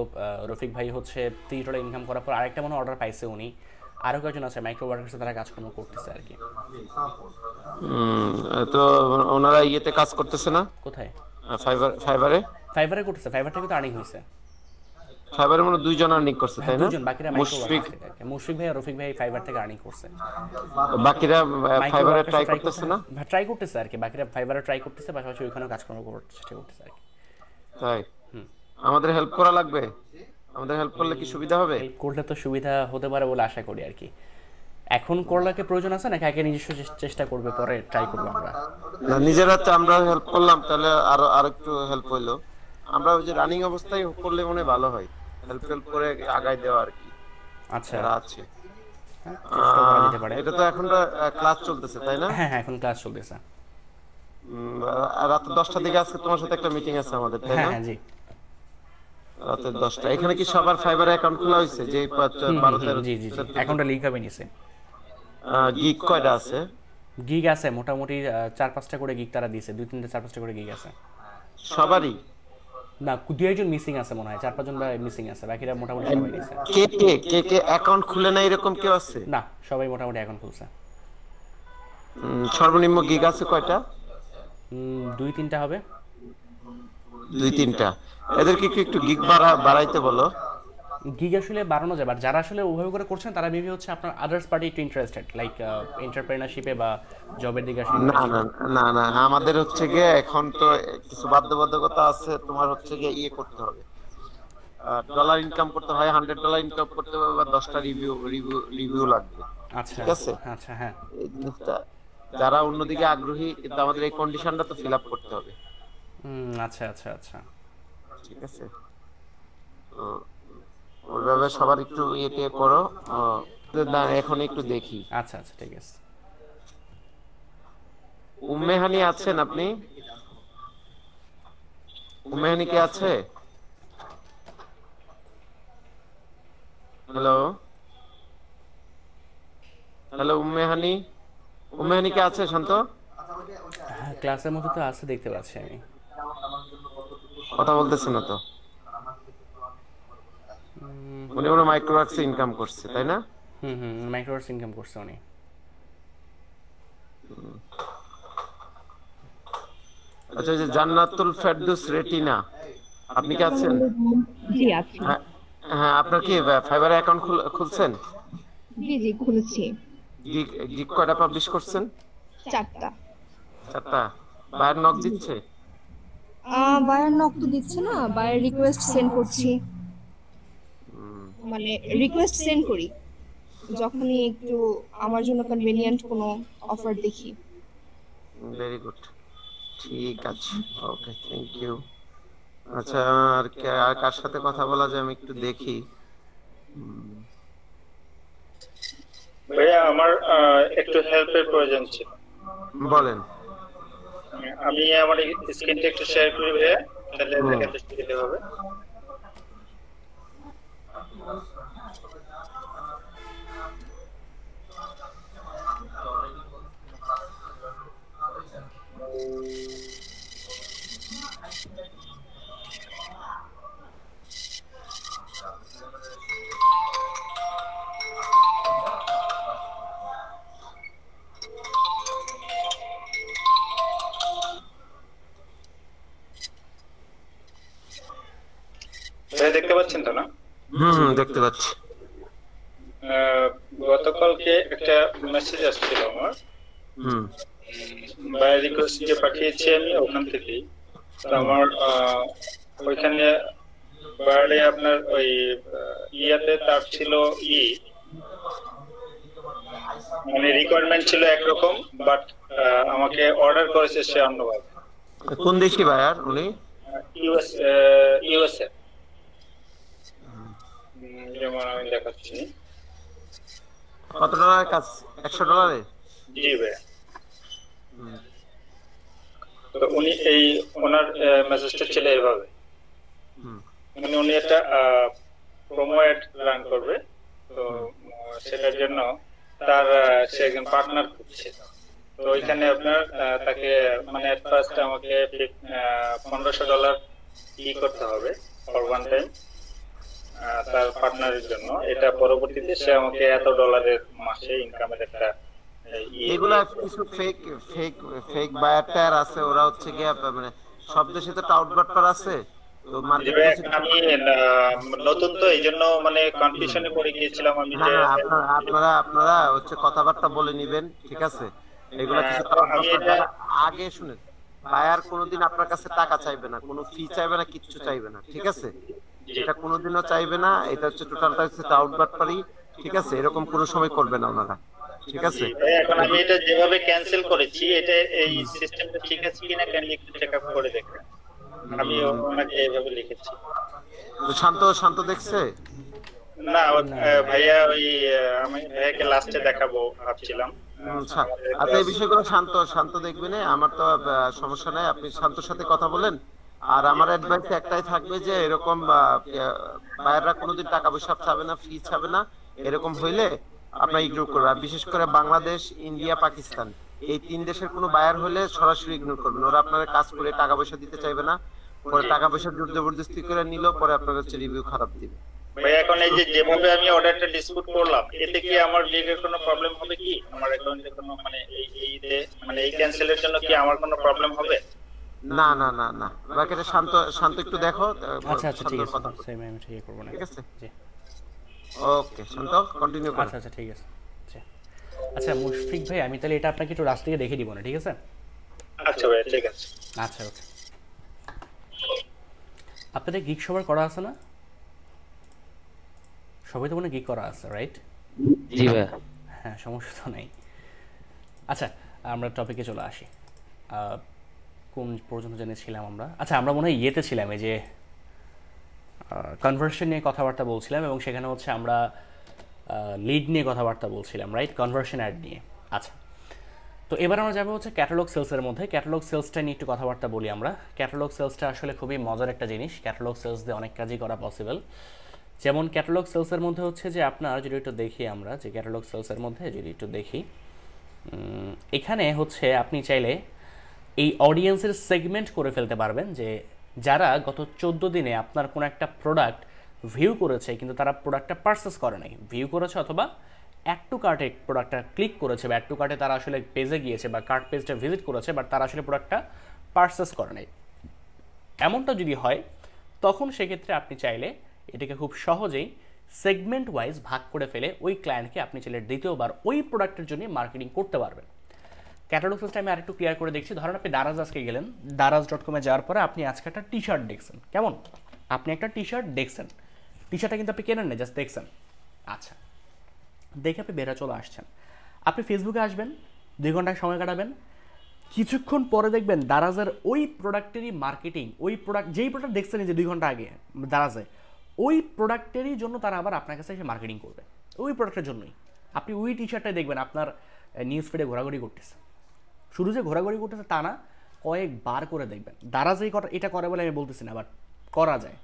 রফিক ভাই হচ্ছে তিরিশ টাকা ইনকাম করার পর আরেকটা মনে অর্ডার পাইছে উনি আরো কয়েকজন আছে মাইক্রো ওয়ার্কার্স তারা কাজকর্ম করতেছে আর কি তো ওনারা ইয়েতে কাজ করতেছে না কোথায় ফাইবার ফাইবারে ফাইবারে করতেছে ফাইবার থেকে তো আর্নিং হয়েছে ফাইবারের মনে দুইজন আর্নিং করছে তাই না হ্যাঁ, দুইজন বাকিরা মুশফিক মুশফিক ভাই আর রফিক ভাই ফাইবার থেকে আর্নিং করছে বাকিরা ফাইবারে ট্রাই করতেছে না ট্রাই হ্যাঁ, করতেছে আর কি বাকিরা ফাইবারে ট্রাই করতেছে পাশাপাশি ওইখানেও কাজকর্ম করার চেষ্টা করতেছে আর কি তাই আমাদের হেল্প করা লাগবে আমাদের হেল্প করলে কি সুবিধা হবে হেল্প করলে তো সুবিধা হতে পারে বলে আশা করি আর কি এখন করলাকে প্রয়োজন আছে নাকি আগে নিজস্ব চেষ্টা করবে পরে ট্রাই করবো আমরা নিজেরা তো আমরা হেল্প করলাম তাহলে আরো আর একটু হেল্প হইলো আমরা ওই যে রানিং অবস্থায় করলে মনে ভালো হয় হেল্প হেল্প করে আগাই দেওয়া আর কি আচ্ছা আছে হ্যাঁ, এটা তো এখন ক্লাস চলতেছে তাই না হ্যাঁ হ্যাঁ এখন ক্লাস চলতেছে রাত দশটার দিকে আজকে তোমার সাথে একটা মিটিং আছে আমাদের তাই হ্যাঁ, না হ্যাঁ জি রাতের দশটা এখানে কি সবার ফাইবার অ্যাকাউন্ট খোলা হয়েছে যে বারো জি জি অ্যাকাউন্টটা লিঙ্ক হবে গিগ কয়টা আছে গিগ আছে মোটামুটি চার পাঁচটা করে গিগ তারা দিয়েছে দুই তিনটা চার পাঁচটা করে গিগ আছে সবারই না দুই একজন মিসিং আছে মনে হয় চার পাঁচজন মিসিং আছে বাকিরা মোটামুটি সবাই দিয়েছে কে কে কে কে অ্যাকাউন্ট খুলে না এরকম কেউ আছে না সবাই মোটামুটি অ্যাকাউন্ট খুলছে সর্বনিম্ন গিগ আছে কয়টা দুই তিনটা হবে দুই তিনটা এদেরকে একটু গিগ বাড়াইতে বলো গিগ আসলে বাড়ানো যায় বাট যারা আসলে ওভাবে করে করছেন তারা মেবি হচ্ছে আপনার আদার্স পার্টি একটু ইন্টারেস্টেড লাইক এন্টারপ্রেনারশিপে বা জবের দিকে আসলে না না না আমাদের হচ্ছে গিয়ে এখন তো কিছু বাধ্যবাধকতা আছে তোমার হচ্ছে গিয়ে ইয়ে করতে হবে ডলার ইনকাম করতে হয় হান্ড্রেড ডলার ইনকাম করতে হবে বা দশটা রিভিউ রিভিউ রিভিউ লাগবে আচ্ছা ঠিক আছে আচ্ছা হ্যাঁ যারা অন্যদিকে আগ্রহী কিন্তু আমাদের এই কন্ডিশনটা তো ফিল আপ করতে হবে হুম আচ্ছা আচ্ছা আচ্ছা ঠিক আছে তো ওইভাবে সবার একটু ইয়েতে করো না এখন একটু দেখি আচ্ছা আচ্ছা ঠিক আছে উম্মেহানি আছেন আপনি উম্মেহানি কি আছে হ্যালো হ্যালো উম্মেহানি উম্মেহানি কি আছে শান্ত হ্যাঁ, ক্লাসের মধ্যে তো আছে দেখতে পাচ্ছি আমি কথা বলতেছে না তো উনি ওরা মাইক্রোওয়ার্কস ইনকাম করছে তাই না হুম হুম মাইক্রোওয়ার্কস ইনকাম করছে উনি আচ্ছা যে জান্নাতুল ফেরদৌস রেটিনা আপনি কি আছেন জি আছি হ্যাঁ, হ্যাঁ আপনার কি ফাইবার অ্যাকাউন্ট খুলছেন জি জি খুলেছি গিগ কয়টা পাবলিশ করছেন চারটা চারটা বাইরে নক দিচ্ছে বায়ার নক তো দিচ্ছে না বায়ার রিকোয়েস্ট সেন্ড করছি মানে রিকোয়েস্ট সেন্ড করি যখনই একটু আমার জন্য কনভেনিয়েন্ট কোনো অফার দেখি ভেরি গুড ঠিক আছে ওকে থ্যাংক ইউ আচ্ছা আর আর কার সাথে কথা বলা যায় আমি একটু দেখি ভাইয়া আমার একটু হেল্পের প্রয়োজন ছিল বলেন আমি আমার স্ক্রিনটা একটু শেয়ার করে ভাইয়া তাহলে দেখাতে সুবিধা হবে Thank you. দেখতে পাচ্ছেন তো না হুম দেখতে পাচ্ছি গতকালকে একটা মেসেজ আসছিল আমার হুম বাই রিকোয়েস্ট যে পাঠিয়েছি আমি ওখান থেকে আমার ওইখানে বার্ডে আপনার ওই ইয়াতে তার ছিল ই মানে রিকোয়ারমেন্ট ছিল একরকম বাট আমাকে অর্ডার করেছে সে অন্যভাবে কোন দেশি ভাই আর উনি ইউএস ইউএসএ যেমন আমি দেখাচ্ছি কত ডলারের কাজ একশো ডলারে জি ভাই তো উনি এই ওনার মেসেজটা ছিল এভাবে মানে উনি একটা প্রোমো অ্যাড রান করবে তো সেটার জন্য তার সে একজন পার্টনার খুঁজছে তো ওইখানে আপনার তাকে মানে অ্যাট ফার্স্ট আমাকে পনেরোশো ডলার ই করতে হবে ফর ওয়ান টাইম তার পার্টনারের জন্য এটা পরবর্তীতে সে আমাকে এত ডলারের মাসে ইনকামের একটা ইয়ে এগুলা কিছু ফেক ফেক ফেক বায়ার টায়ার আছে ওরা হচ্ছে গিয়ে মানে সব দেশে তো টাউট আছে আমি নতুন তো মানে কনফিউশনে পড়ে গিয়েছিলাম আমি যে আপনারা আপনারা হচ্ছে কথাবার্তা বলে নিবেন ঠিক আছে এগুলা হ্যাঁ, কিছু আগে শুনেন বায়ার কোনোদিন আপনার কাছে টাকা চাইবে না কোনো ফি চাইবে না কিচ্ছু চাইবে না ঠিক আছে এটা কোনোদিনও চাইবে না এটা হচ্ছে টোটালটা হচ্ছে আউট বাটপারি ঠিক আছে এরকম কোনো সময় করবে না ওনারা ঠিক আছে এখন আমি এটা যেভাবে ক্যান্সেল করেছি এটা এই সিস্টেমটা ঠিক আছে কিনা কাইন্ডলি একটু চেকআপ করে দেখেন আমি ওনাকে এভাবে লিখেছি শান্ত শান্ত দেখছে না ভাইয়া ওই আমি ভাইয়াকে লাস্টে দেখাবো ভাবছিলাম আচ্ছা, আচ্ছা এই বিষয়গুলো শান্ত শান্ত দেখবেন আমার তো সমস্যা নাই আপনি শান্তর সাথে কথা বলেন আর আমার অ্যাডভাইস একটাই থাকবে যে এরকম বায়াররা কোনোদিন টাকা পয়সা চাবে না ফি চাবে না এরকম হইলে আপনার ইগনোর করবে আর বিশেষ করে বাংলাদেশ ইন্ডিয়া পাকিস্তান এই তিন দেশের কোনো বায়ার হলে সরাসরি ইগনোর করবেন ওরা আপনার কাজ করে টাকা পয়সা দিতে চাইবে না পরে টাকা পয়সা জোর জবরদস্তি করে নিল পরে আপনার হচ্ছে রিভিউ খারাপ দিবে ভাই এখন এই যে যেভাবে আমি অর্ডারটা ডিসপুট করলাম এতে কি আমার লিগের কোনো প্রবলেম হবে কি আমার অ্যাকাউন্টে কোনো মানে এই মানে এই ক্যান্সেলের জন্য কি আমার কোনো প্রবলেম হবে না না না না শান্ত শান্ত একটু দেখো আচ্ছা আচ্ছা ঠিক আছে আমি ঠিক করব না ঠিক আছে ওকে শান্ত কন্টিনিউ করো আচ্ছা আচ্ছা ঠিক আছে আচ্ছা মুশফিক ভাই আমি তাহলে এটা আপনাকে একটু থেকে দিব না ঠিক আছে আচ্ছা ভাই ঠিক আছে আচ্ছা ওকে আপনাদের গিগ সবার করা আছে না সবাই তো মনে গিগ করা আছে রাইট জি ভাই হ্যাঁ সমস্যা তো নাই আচ্ছা আমরা টপিকে চলে আসি কোন পর্যন্ত জেনেছিলাম আমরা আচ্ছা আমরা মনে হয় ইয়েতে ছিলাম এই যে কনভার্সন নিয়ে কথাবার্তা বলছিলাম এবং সেখানে হচ্ছে আমরা লিড নিয়ে কথাবার্তা বলছিলাম রাইট কনভার্সন অ্যাড নিয়ে আচ্ছা তো এবার আমরা যাবো হচ্ছে ক্যাটালগ সেলসের মধ্যে ক্যাটালগ সেলসটা নিয়ে একটু কথাবার্তা বলি আমরা ক্যাটালগ সেলসটা আসলে খুবই মজার একটা জিনিস ক্যাটালগ সেলস দিয়ে অনেক কাজই করা পসিবল যেমন ক্যাটালগ সেলসের মধ্যে হচ্ছে যে আপনার যদি একটু দেখি আমরা যে ক্যাটালগ সেলসের মধ্যে যদি একটু দেখি এখানে হচ্ছে আপনি চাইলে এই অডিয়েন্সের সেগমেন্ট করে ফেলতে পারবেন যে যারা গত চোদ্দো দিনে আপনার কোনো একটা প্রোডাক্ট ভিউ করেছে কিন্তু তারা প্রোডাক্টটা পারচেস করে নাই ভিউ করেছে অথবা অ্যাড টু কার্টে প্রোডাক্টটা ক্লিক করেছে বা অ্যাড টু কার্টে তারা আসলে পেজে গিয়েছে বা কার্ট পেজটা ভিজিট করেছে বাট তারা আসলে প্রোডাক্টটা পারচেস করে নাই এমনটা যদি হয় তখন সেক্ষেত্রে আপনি চাইলে এটাকে খুব সহজেই সেগমেন্ট ওয়াইজ ভাগ করে ফেলে ওই ক্লায়েন্টকে আপনি চাইলে দ্বিতীয়বার ওই প্রোডাক্টের জন্য মার্কেটিং করতে পারবেন ক্যাটালগ আমি আরেকটু ক্লিয়ার করে দেখছি ধরেন আপনি দারাজ আজকে গেলেন দারাজ ডট কমে যাওয়ার পরে আপনি আজকে একটা টি শার্ট দেখছেন কেমন আপনি একটা টি শার্ট দেখছেন টি শার্টটা কিন্তু আপনি কেনেন না জাস্ট দেখছেন আচ্ছা দেখে আপনি বেরা চলে আসছেন আপনি ফেসবুকে আসবেন দুই ঘন্টা সময় কাটাবেন কিছুক্ষণ পরে দেখবেন দারাজের ওই প্রোডাক্টেরই মার্কেটিং ওই প্রোডাক্ট যেই প্রোডাক্ট দেখছেন যে দুই ঘন্টা আগে দারাজে ওই প্রোডাক্টেরই জন্য তারা আবার আপনার কাছে এসে মার্কেটিং করবে ওই প্রোডাক্টের জন্যই আপনি ওই টি শার্টটাই দেখবেন আপনার নিউজ ফিডে ঘোরাঘুরি করতেছে শুধু যে ঘোরাঘুরি করতেছে তা না কয়েকবার করে দেখবেন দ্বারা যেই কথা এটা করে বলে আমি বলতেছি না বাট করা যায়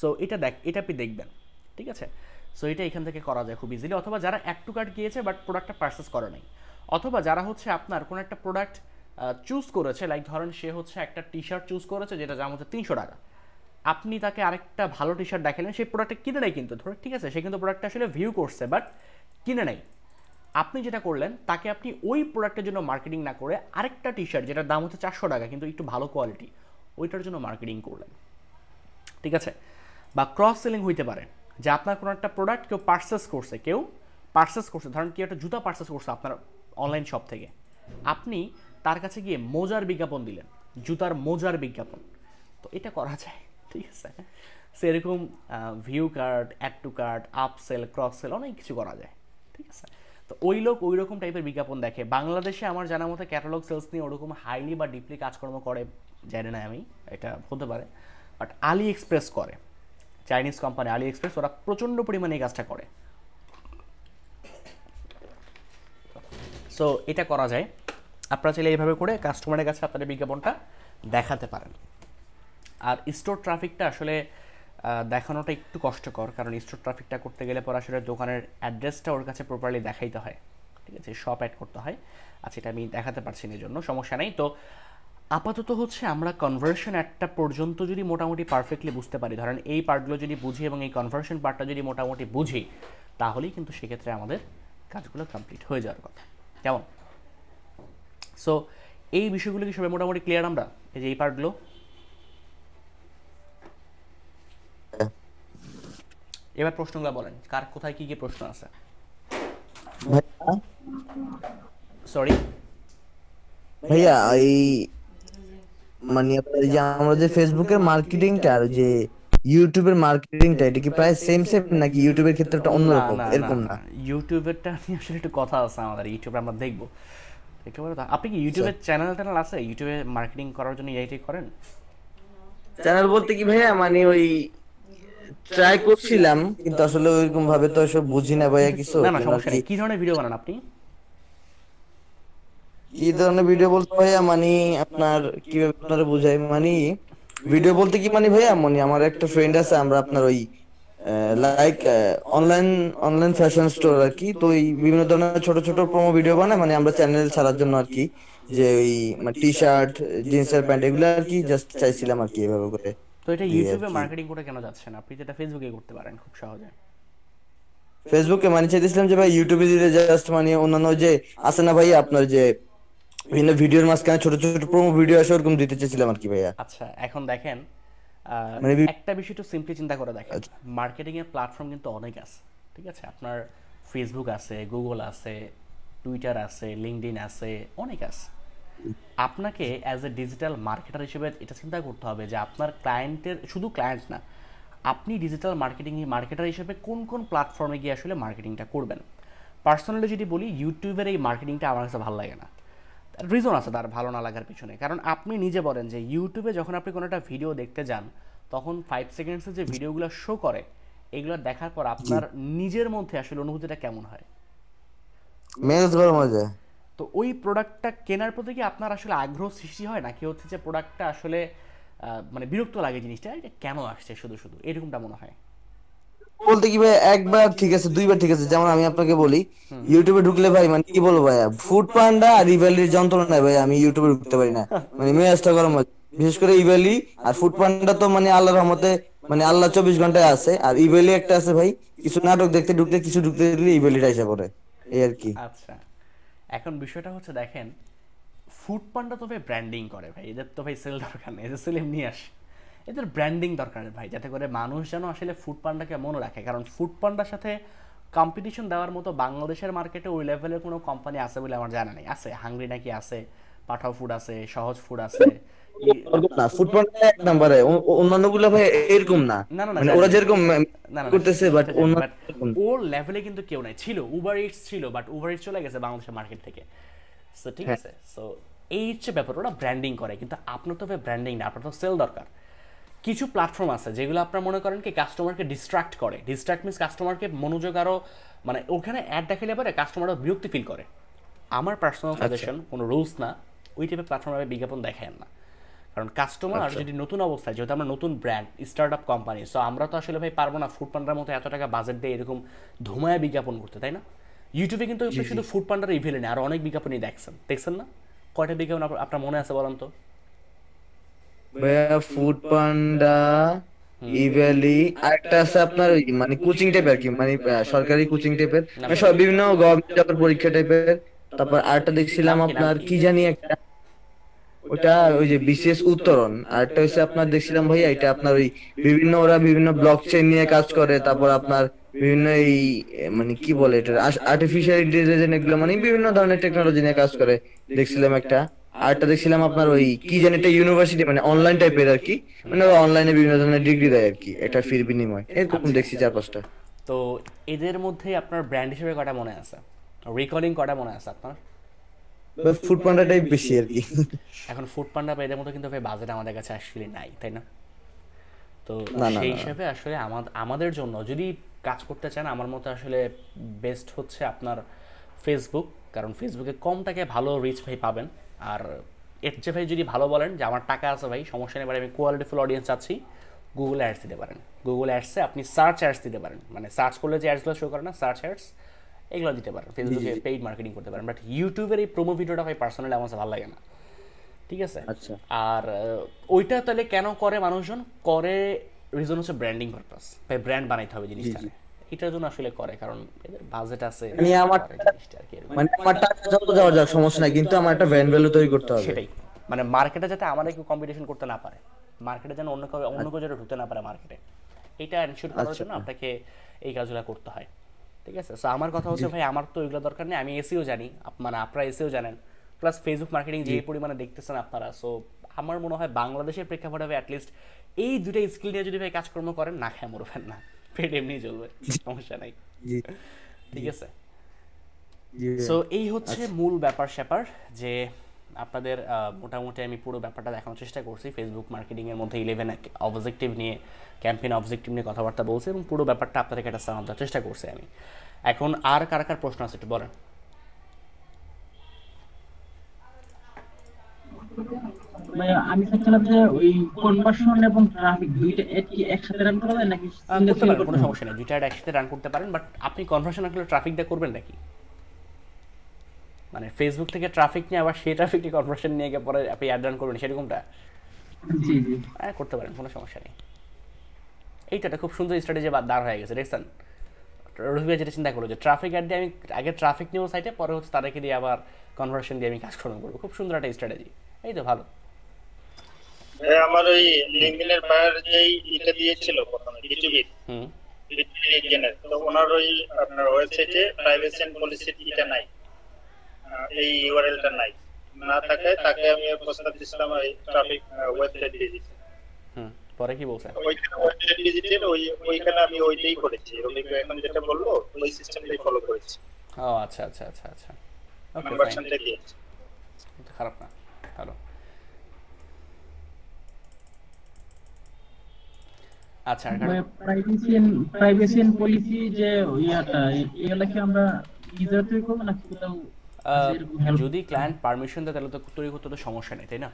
সো এটা দেখ এটা আপনি দেখবেন ঠিক আছে সো এটা এখান থেকে করা যায় খুব ইজিলি অথবা যারা অ্যাড টু কার্ড গিয়েছে বাট প্রোডাক্টটা পারচেস করে নাই অথবা যারা হচ্ছে আপনার কোনো একটা প্রোডাক্ট চুজ করেছে লাইক ধরেন সে হচ্ছে একটা টি শার্ট চুজ করেছে যেটা যার হচ্ছে তিনশো টাকা আপনি তাকে আরেকটা ভালো টি শার্ট দেখালেন সেই প্রোডাক্টটা কিনে নেয় কিন্তু ধরে ঠিক আছে সে কিন্তু প্রোডাক্টটা আসলে ভিউ করছে বাট কিনে নেয় আপনি যেটা করলেন তাকে আপনি ওই প্রোডাক্টের জন্য মার্কেটিং না করে আরেকটা টি শার্ট যেটার দাম হচ্ছে চারশো টাকা কিন্তু একটু ভালো কোয়ালিটি ওইটার জন্য মার্কেটিং করলেন ঠিক আছে বা ক্রস সেলিং হইতে পারে যে আপনার কোনো একটা প্রোডাক্ট কেউ পার্সেস করছে কেউ পার্সেস করছে ধরেন কেউ একটা জুতা পার্সেস করছে আপনার অনলাইন শপ থেকে আপনি তার কাছে গিয়ে মোজার বিজ্ঞাপন দিলেন জুতার মোজার বিজ্ঞাপন তো এটা করা যায় ঠিক আছে সেরকম view cart add to cart up sell cross sell অনেক কিছু করা যায় ঠিক আছে তো ওই লোক ওই রকম টাইপের বিজ্ঞাপন দেখে বাংলাদেশে আমার জানা মতো ক্যাটালগ সেলস নিয়ে ওরকম হাইলি বা ডিপলি কাজকর্ম করে জানি না আমি এটা হতে পারে বাট আলি এক্সপ্রেস করে চাইনিজ কোম্পানি আলি এক্সপ্রেস ওরা প্রচণ্ড পরিমাণে এই কাজটা করে সো এটা করা যায় আপনারা চাইলে এইভাবে করে কাস্টমারের কাছে আপনাদের বিজ্ঞাপনটা দেখাতে পারেন আর স্টোর ট্রাফিকটা আসলে দেখানোটা একটু কষ্টকর কারণ স্টোর ট্রাফিকটা করতে গেলে পর আসলে দোকানের অ্যাড্রেসটা ওর কাছে প্রপারলি দেখাইতে হয় ঠিক আছে শপ অ্যাড করতে হয় আচ্ছা এটা আমি দেখাতে পারছি না জন্য সমস্যা নেই তো আপাতত হচ্ছে আমরা কনভার্সন একটা পর্যন্ত যদি মোটামুটি পারফেক্টলি বুঝতে পারি ধরেন এই পার্টগুলো যদি বুঝি এবং এই কনভার্সন পার্টটা যদি মোটামুটি বুঝি তাহলেই কিন্তু সেক্ষেত্রে আমাদের কাজগুলো কমপ্লিট হয়ে যাওয়ার কথা কেমন সো এই বিষয়গুলো কি সবাই মোটামুটি ক্লিয়ার আমরা এই যে এই পার্টগুলো এবার প্রশ্নগুলো বলেন কার কোথায় কি কি প্রশ্ন আছে সরি ভাইয়া এই মানে আপনার যে আমরা যে ফেসবুকের মার্কেটিংটা আর যে ইউটিউবের মার্কেটিংটা এটা কি প্রায় সেম সেম নাকি ইউটিউবের ক্ষেত্রটা অন্যরকম এরকম না ইউটিউবেরটা নিয়ে আসলে একটু কথা আছে আমাদের ইউটিউবে আমরা দেখবো একেবারে আপনি কি ইউটিউবের চ্যানেল ট্যানেল আছে ইউটিউবে মার্কেটিং করার জন্য এইটাই করেন চ্যানেল বলতে কি ভাইয়া মানে ওই ট্রাই করছিলাম কিন্তু আসলে ওইরকম ভাবে তো সব বুঝি না ভাইয়া কিছু না না সমস্যা নেই কি ধরনের ভিডিও বানান আপনি কি ধরনের ভিডিও বলতে ভাইয়া মানে আপনার কিভাবে আপনারা বুঝাই মানে ভিডিও বলতে কি মানে ভাইয়া মানে আমার একটা ফ্রেন্ড আছে আমরা আপনার ওই like online online fashion store আর কি তো এই বিভিন্ন ধরনের ছোট ছোট প্রমো ভিডিও বানায় মানে আমরা চ্যানেল ছাড়ার জন্য আর কি যে ওই টি শার্ট জিন্সের প্যান্ট এগুলো আর কি জাস্ট চাইছিলাম আর কি এভাবে করে তো এটা ইউটিউবে মার্কেটিং করে কেন যাচ্ছেন আপনি যেটা ফেসবুকে করতে পারেন খুব সহজে ফেসবুকে মানে চাইতেছিলাম যে ভাই ইউটিউবে দিলে জাস্ট মানে অন্যান্য যে আছে না ভাই আপনার যে বিভিন্ন ভিডিওর মাঝখানে ছোট ছোট প্রোমো ভিডিও আসে ওরকম দিতে চাইছিলাম আর কি ভাইয়া আচ্ছা এখন দেখেন মানে একটা বিষয় একটু সিম্পলি চিন্তা করে দেখেন মার্কেটিং আচ্ছা। এর প্ল্যাটফর্ম কিন্তু অনেক আছে ঠিক আছে আপনার ফেসবুক আছে গুগল আছে টুইটার আছে লিঙ্কডিন আছে অনেক আছে আপনাকে অ্যাজ এ ডিজিটাল মার্কেটার হিসেবে এটা চিন্তা করতে হবে যে আপনার ক্লায়েন্টের শুধু ক্লায়েন্ট না আপনি ডিজিটাল মার্কেটিং মার্কেটার হিসেবে কোন কোন প্ল্যাটফর্মে গিয়ে আসলে মার্কেটিংটা করবেন পার্সোনালি যদি বলি ইউটিউবের এই মার্কেটিংটা আমার কাছে ভালো লাগে না রিজন আছে তার ভালো না লাগার পিছনে কারণ আপনি নিজে বলেন যে ইউটিউবে যখন আপনি কোনো একটা ভিডিও দেখতে যান তখন ফাইভ সেকেন্ডসের যে ভিডিওগুলো শো করে এগুলো দেখার পর আপনার নিজের মধ্যে আসলে অনুভূতিটা কেমন হয় মেজাজ গরম হয়ে যায় তো ওই প্রোডাক্টটা কেনার প্রতি কি আপনার আসলে আগ্রহ সৃষ্টি হয় নাকি হচ্ছে যে প্রোডাক্টটা আসলে মানে বিরক্ত লাগে জিনিসটা এটা কেন আসছে শুধু শুধু এরকমটা মনে হয় বলতে কি ভাই একবার ঠিক আছে দুইবার ঠিক আছে যেমন আমি আপনাকে বলি ইউটিউবে ঢুকলে ভাই মানে কি বলবো ভাই ফুড পান্ডা আর ইভ্যালির যন্ত্রণা ভাই আমি ইউটিউবে ঢুকতে পারি না মানে মেজাজটা গরম বিশেষ করে ইভ্যালি আর ফুড পান্ডা তো মানে আল্লাহর রহমতে মানে আল্লাহ চব্বিশ ঘন্টায় আছে আর ইভ্যালি একটা আছে ভাই কিছু নাটক দেখতে ঢুকতে কিছু ঢুকতে দিলে ইভ্যালিটা এসে পড়ে এই আর কি আচ্ছা এখন বিষয়টা হচ্ছে দেখেন ফুড পান্ডা তো ভাই ব্র্যান্ডিং করে ভাই এদের তো ভাই সেল দরকার নেই এদের সেলিম নিয়ে আসে এদের ব্র্যান্ডিং দরকার ভাই যাতে করে মানুষ যেন আসলে ফুড পান্ডাকে মনে রাখে কারণ ফুড পান্ডার সাথে কম্পিটিশন দেওয়ার মতো বাংলাদেশের মার্কেটে ওই লেভেলের কোনো কোম্পানি আছে বলে আমার জানা নেই আছে হাংরি নাকি আছে পাঠাও ফুড আছে সহজ ফুড আছে না এক অন্যান্য গুলো ভাই এরকম না মানে ওরা যেরকম করতেছে বাট ওর লেভেলে কিন্তু কেউ নাই ছিল উবার ইটস ছিল বাট উবার ইটস চলে গেছে বাংলাদেশের মার্কেট থেকে সো ঠিক হ্যাঁ। আছে সো এই হচ্ছে ব্যাপার ওরা ব্র্যান্ডিং করে কিন্তু আপনার তো ভাই ব্র্যান্ডিং না আপনার তো সেল দরকার কিছু প্ল্যাটফর্ম আছে যেগুলো আপনার মনে করেন কি কাস্টমারকে ডিস্ট্রাক্ট করে ডিস্ট্রাক্ট মিনস কাস্টমারকে মনোযোগ আরও মানে ওখানে অ্যাড দেখালে পরে কাস্টমার বিরক্তি ফিল করে আমার পার্সোনাল আচ্ছা। সাজেশন কোনো রুলস না ওই টাইপের প্ল্যাটফর্মে বিজ্ঞাপন দেখায় না কারণ কাস্টমার আচ্ছা। যদি নতুন অবস্থায় যেহেতু আমরা নতুন brand startup company so আমরা তো আসলে ভাই পারবো না ফুড পান্ডার মতো এত টাকা বাজেট দিয়ে এরকম ধুমায়া বিজ্ঞাপন করতে তাই না ইউটিউবে কিন্তু শুধু ফুড পান্ডার ইভেলে নেই আর অনেক বিজ্ঞাপনই দেখছেন দেখছেন না কয়টা বিজ্ঞাপন আপনার মনে আছে বলেন তো ফুড পান্ডা ইভেলি আরেকটা আছে আপনার মানে কোচিং টাইপের কি মানে সরকারি কোচিং টাইপের মানে বিভিন্ন গভর্নমেন্ট পরীক্ষা টাইপের তারপর আরেকটা দেখছিলাম আপনার কি জানি একটা ওটা ওই যে বিশেষ উত্তরণ আর একটা হচ্ছে আপনার দেখছিলাম ভাইয়া এটা আপনার ওই বিভিন্ন ওরা বিভিন্ন ব্লক চেন নিয়ে কাজ করে তারপর আপনার বিভিন্ন এই মানে কি বলে এটা আর্টিফিশিয়াল ইন্টেলিজেন্স এগুলো মানে বিভিন্ন ধরনের টেকনোলজি নিয়ে কাজ করে দেখছিলাম একটা আর একটা দেখছিলাম আপনার ওই কি জানি একটা ইউনিভার্সিটি মানে অনলাইন টাইপের আর কি মানে অনলাইনে বিভিন্ন ধরনের ডিগ্রি দেয় আর কি এটা ফির বিনিময় এরকম দেখছি চার পাঁচটা তো এদের মধ্যে আপনার ব্র্যান্ড হিসেবে কটা মনে আছে রিকলিং কটা মনে আছে আপনার ফুড পান্ডাটাই বেশি আর কি [LAUGHS] এখন ফুড পান্ডা বা মতো কিন্তু ভাই বাজেট আমাদের কাছে আসলে নাই তাই না তো সেই হিসাবে আসলে আমাদের জন্য যদি কাজ করতে চান আমার মতে আসলে বেস্ট হচ্ছে আপনার ফেসবুক কারণ ফেসবুকে কম টাকায় ভালো রিচ ভাই পাবেন আর এর চেয়ে ভাই যদি ভালো বলেন যে আমার টাকা আছে ভাই সমস্যা নেই আমি কোয়ালিটিফুল অডিয়েন্স চাচ্ছি গুগল অ্যাডস দিতে পারেন গুগল অ্যাডসে আপনি সার্চ অ্যাডস দিতে পারেন মানে সার্চ করলে যে অ্যাডসগুলো শো করে না সার্চ অ্যাডস এগুলো দিতে পারেন ফেসবুকে পেইড মার্কেটিং করতে পারেন বাট ইউটিউবের এই প্রোমো ভিডিওটা ভাই পার্সোনালি আমার ভালো লাগে না ঠিক আছে আচ্ছা। আর ওইটা তাহলে কেন করে মানুষজন করে রিজন হচ্ছে ব্র্যান্ডিং পারপাস ভাই ব্র্যান্ড বানাইতে হবে জিনিসটা এটার জন্য আসলে করে কারণ এদের বাজেট আছে মানে আমার মানে আমার টাকা যত যাওয়ার যাক সমস্যা নাই কিন্তু আমার একটা ব্র্যান্ড ভ্যালু তৈরি করতে হবে সেটাই মানে মার্কেটে যাতে আমাদের কেউ কম্পিটিশন করতে না পারে মার্কেটে যেন অন্য কেউ অন্য আচ্ছা। কেউ যেন ঢুকতে না পারে মার্কেটে এটা এনশিওর করার আচ্ছা। জন্য আপনাকে এই কাজগুলো করতে হয় ঠিক আছে সো আমার কথা হচ্ছে ভাই আমার তো ওইগুলো দরকার নেই আমি এসিও জানি মানে আপনারা এসিও জানেন প্লাস ফেসবুক মার্কেটিং যে পরিমাণে দেখতেছেন আপনারা সো আমার মনে হয় বাংলাদেশের প্রেক্ষাপটে ভাই অ্যাটলিস্ট এই দুটো স্কিল নিয়ে যদি ভাই কাজকর্ম করেন না খায় মরবেন না পেট এমনি চলবে সমস্যা নাই ঠিক আছে সো এই হচ্ছে আচ্ছা। মূল ব্যাপার স্যাপার যে আপনাদের মোটামুটি আমি পুরো ব্যাপারটা দেখানোর চেষ্টা করছি ফেসবুক মার্কেটিংয়ের মধ্যে ইলেভেন অবজেক্টিভ নিয়ে ক্যাম্পেইন অবজেক্টিভ নিয়ে কথাবার্তা বলছে এবং পুরো ব্যাপারটা আপনাদের একটা সামাল দেওয়ার চেষ্টা করছি আমি এখন আর কার কার প্রশ্ন আছে একটু বলেন সমস্যা নেই দুইটা রান করতে পারেন বাট আপনি করবেন নাকি মানে ফেসবুক থেকে ট্রাফিক নিয়ে আবার সেই ট্রাফিক নিয়ে কনভার্সন নিয়ে গিয়ে পরে আপনি অ্যাড রান করবেন সেরকমটা হ্যাঁ, করতে পারেন কোনো সমস্যা নেই এইটা একটা খুব সুন্দর স্ট্র্যাটেজি বা দাঁড় হয়ে গেছে দেখছেন রুবিয়া যেটা চিন্তা করলো যে ট্রাফিক অ্যাড দিয়ে আমি আগে ট্রাফিক নিয়েও সাইটে পরে হচ্ছে তাদেরকে দিয়ে আবার কনভার্সন দিয়ে আমি কাজ করব খুব সুন্দর একটা স্ট্র্যাটেজি এই তো ভালো আমার ওই লিঙ্কডইনের বায়ার যেই এটা দিয়েছিল প্রথমে বিজুবি হুম লিঙ্কডইনের তো ওনার ওই আপনার ওয়েবসাইটে প্রাইভেসি এন্ড পলিসি এটা নাই এই ইউআরএলটা নাই না থাকে তাকে আমি প্রস্তাব দিছিলাম ওই ট্রাফিক ওয়েবসাইট দিয়ে দিচ্ছি পরে কি বলছেন ও আচ্ছা আচ্ছা আচ্ছা আচ্ছা ওকে খারাপ না ভালো আচ্ছা প্রাইভেসি প্রাইভেসি পলিসি যে ইয়াটা এগুলা কি আমরা করব নাকি কোথাও যদি ক্লায়েন্ট পারমিশন দেয় তাহলে তো তৈরি করতে তো সমস্যা নেই তাই না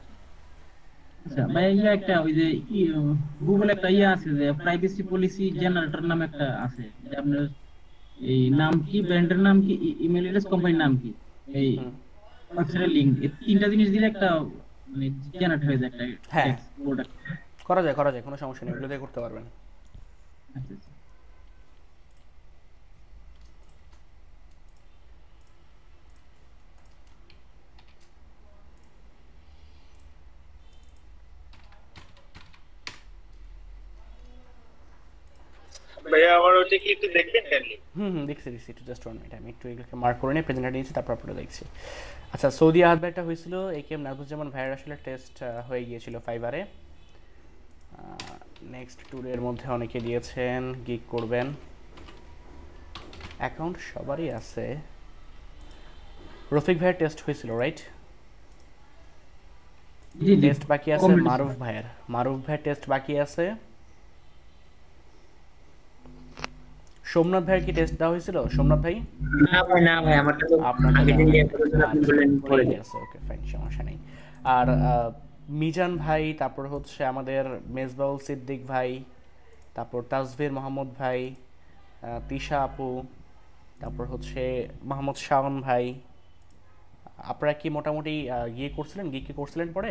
আচ্ছা ভাই ইয়া একটা ওই যে গুগল একটা ইয়া আছে যে প্রাইভেসি পলিসি জেনারেটর নামে একটা আছে আপনার এই নাম কি ব্র্যান্ডের নাম কি ইমেল কোম্পানির নাম কি এই ওয়েবসাইটের তিনটা জিনিস দিলে একটা মানে জেনারেট হয়ে যায় হ্যাঁ করা যায় করা যায় কোনো সমস্যা নেই এগুলো দিয়ে করতে পারবেন আচ্ছা, আচ্ছা। আচ্ছা সৌদি হয়েছিল এ কে এম নাজমুজ্জামান ভাইয়ের আসলে টেস্ট হয়ে গিয়েছিল ফাইবারে নেক্সট ট্যুরের মধ্যে অনেকে দিয়েছেন গিক করবেন অ্যাকাউন্ট সবারই আছে রফিক ভাইয়ের টেস্ট হয়েছিল রাইট টেস্ট বাকি আছে মারুফ ভাইয়ের মারুফ ভাইয়ের টেস্ট বাকি আছে সোমনাথ ভাইয়ের কি টেস্ট দেওয়া হয়েছিল সোমনাথ ভাই না ভাই না ভাই আমার তো আগে আপনি বললেন পড়ে গেছে ওকে ফাইন সমস্যা নেই আর মিজান ভাই তারপর হচ্ছে আমাদের মেজবাউল সিদ্দিক ভাই তারপর তাজভীর মোহাম্মদ ভাই তিশা আপু তারপর হচ্ছে মোহাম্মদ শাওন ভাই আপনারা কি মোটামুটি ইয়ে করছিলেন গিয়ে কি করছিলেন পরে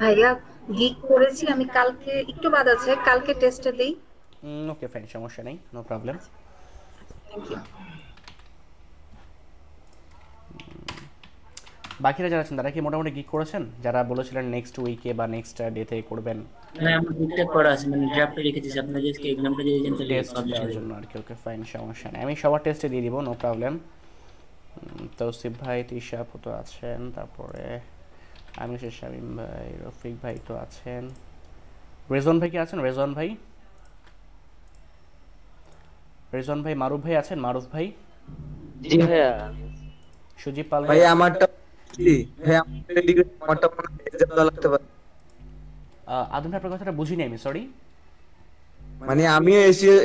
ভাইয়া করেছি আমি কালকে একটু বাদ আছে কালকে টেস্টে দেই ওকে ফাইন সমস্যা নেই নো প্রবলেম আচ্ছা, বাকিরা যারা আছেন তারা কি মোটামুটি করেছেন যারা বলেছিলেন নেক্সট উইকে বা নেক্সট ডেতে করবেন না করা আছে মানে ড্রাফটে রেখেছি আপনারা দিয়ে জানতে জন্য আর কি ওকে ফাইন সমস্যা নেই আমি সবার টেস্টে দিয়ে দিব নো প্রবলেম তো তৌসিফ ভাই তিশা তো আছেন তারপরে আমি শেষ শামীম ভাই রফিক ভাই তো আছেন রেজন ভাই কি আছেন রেজন ভাই রেজন ভাই মারুফ ভাই আছেন মারুফ ভাই জি ভাইয়া সুজিব পাল ভাই আমারটা ভাই আমারটা আমারটা লাগতে পারে আদম আপনার কথাটা বুঝিনি আমি সরি মানে আমিও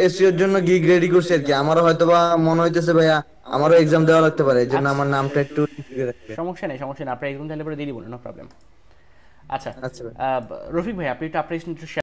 এসি এর জন্য গিগ রেডি করছি আর কি আমারও হয়তো বা মনে হইতেছে ভাইয়া আমারও এক্সাম দেওয়া লাগতে পারে এজন্য আমার নামটা একটু সমস্যা নেই সমস্যা নেই আপনি এক্সাম দিলে পরে দিয়ে দিব নো প্রবলেম আচ্ছা আচ্ছা রফিক ভাই আপনি একটু আপনার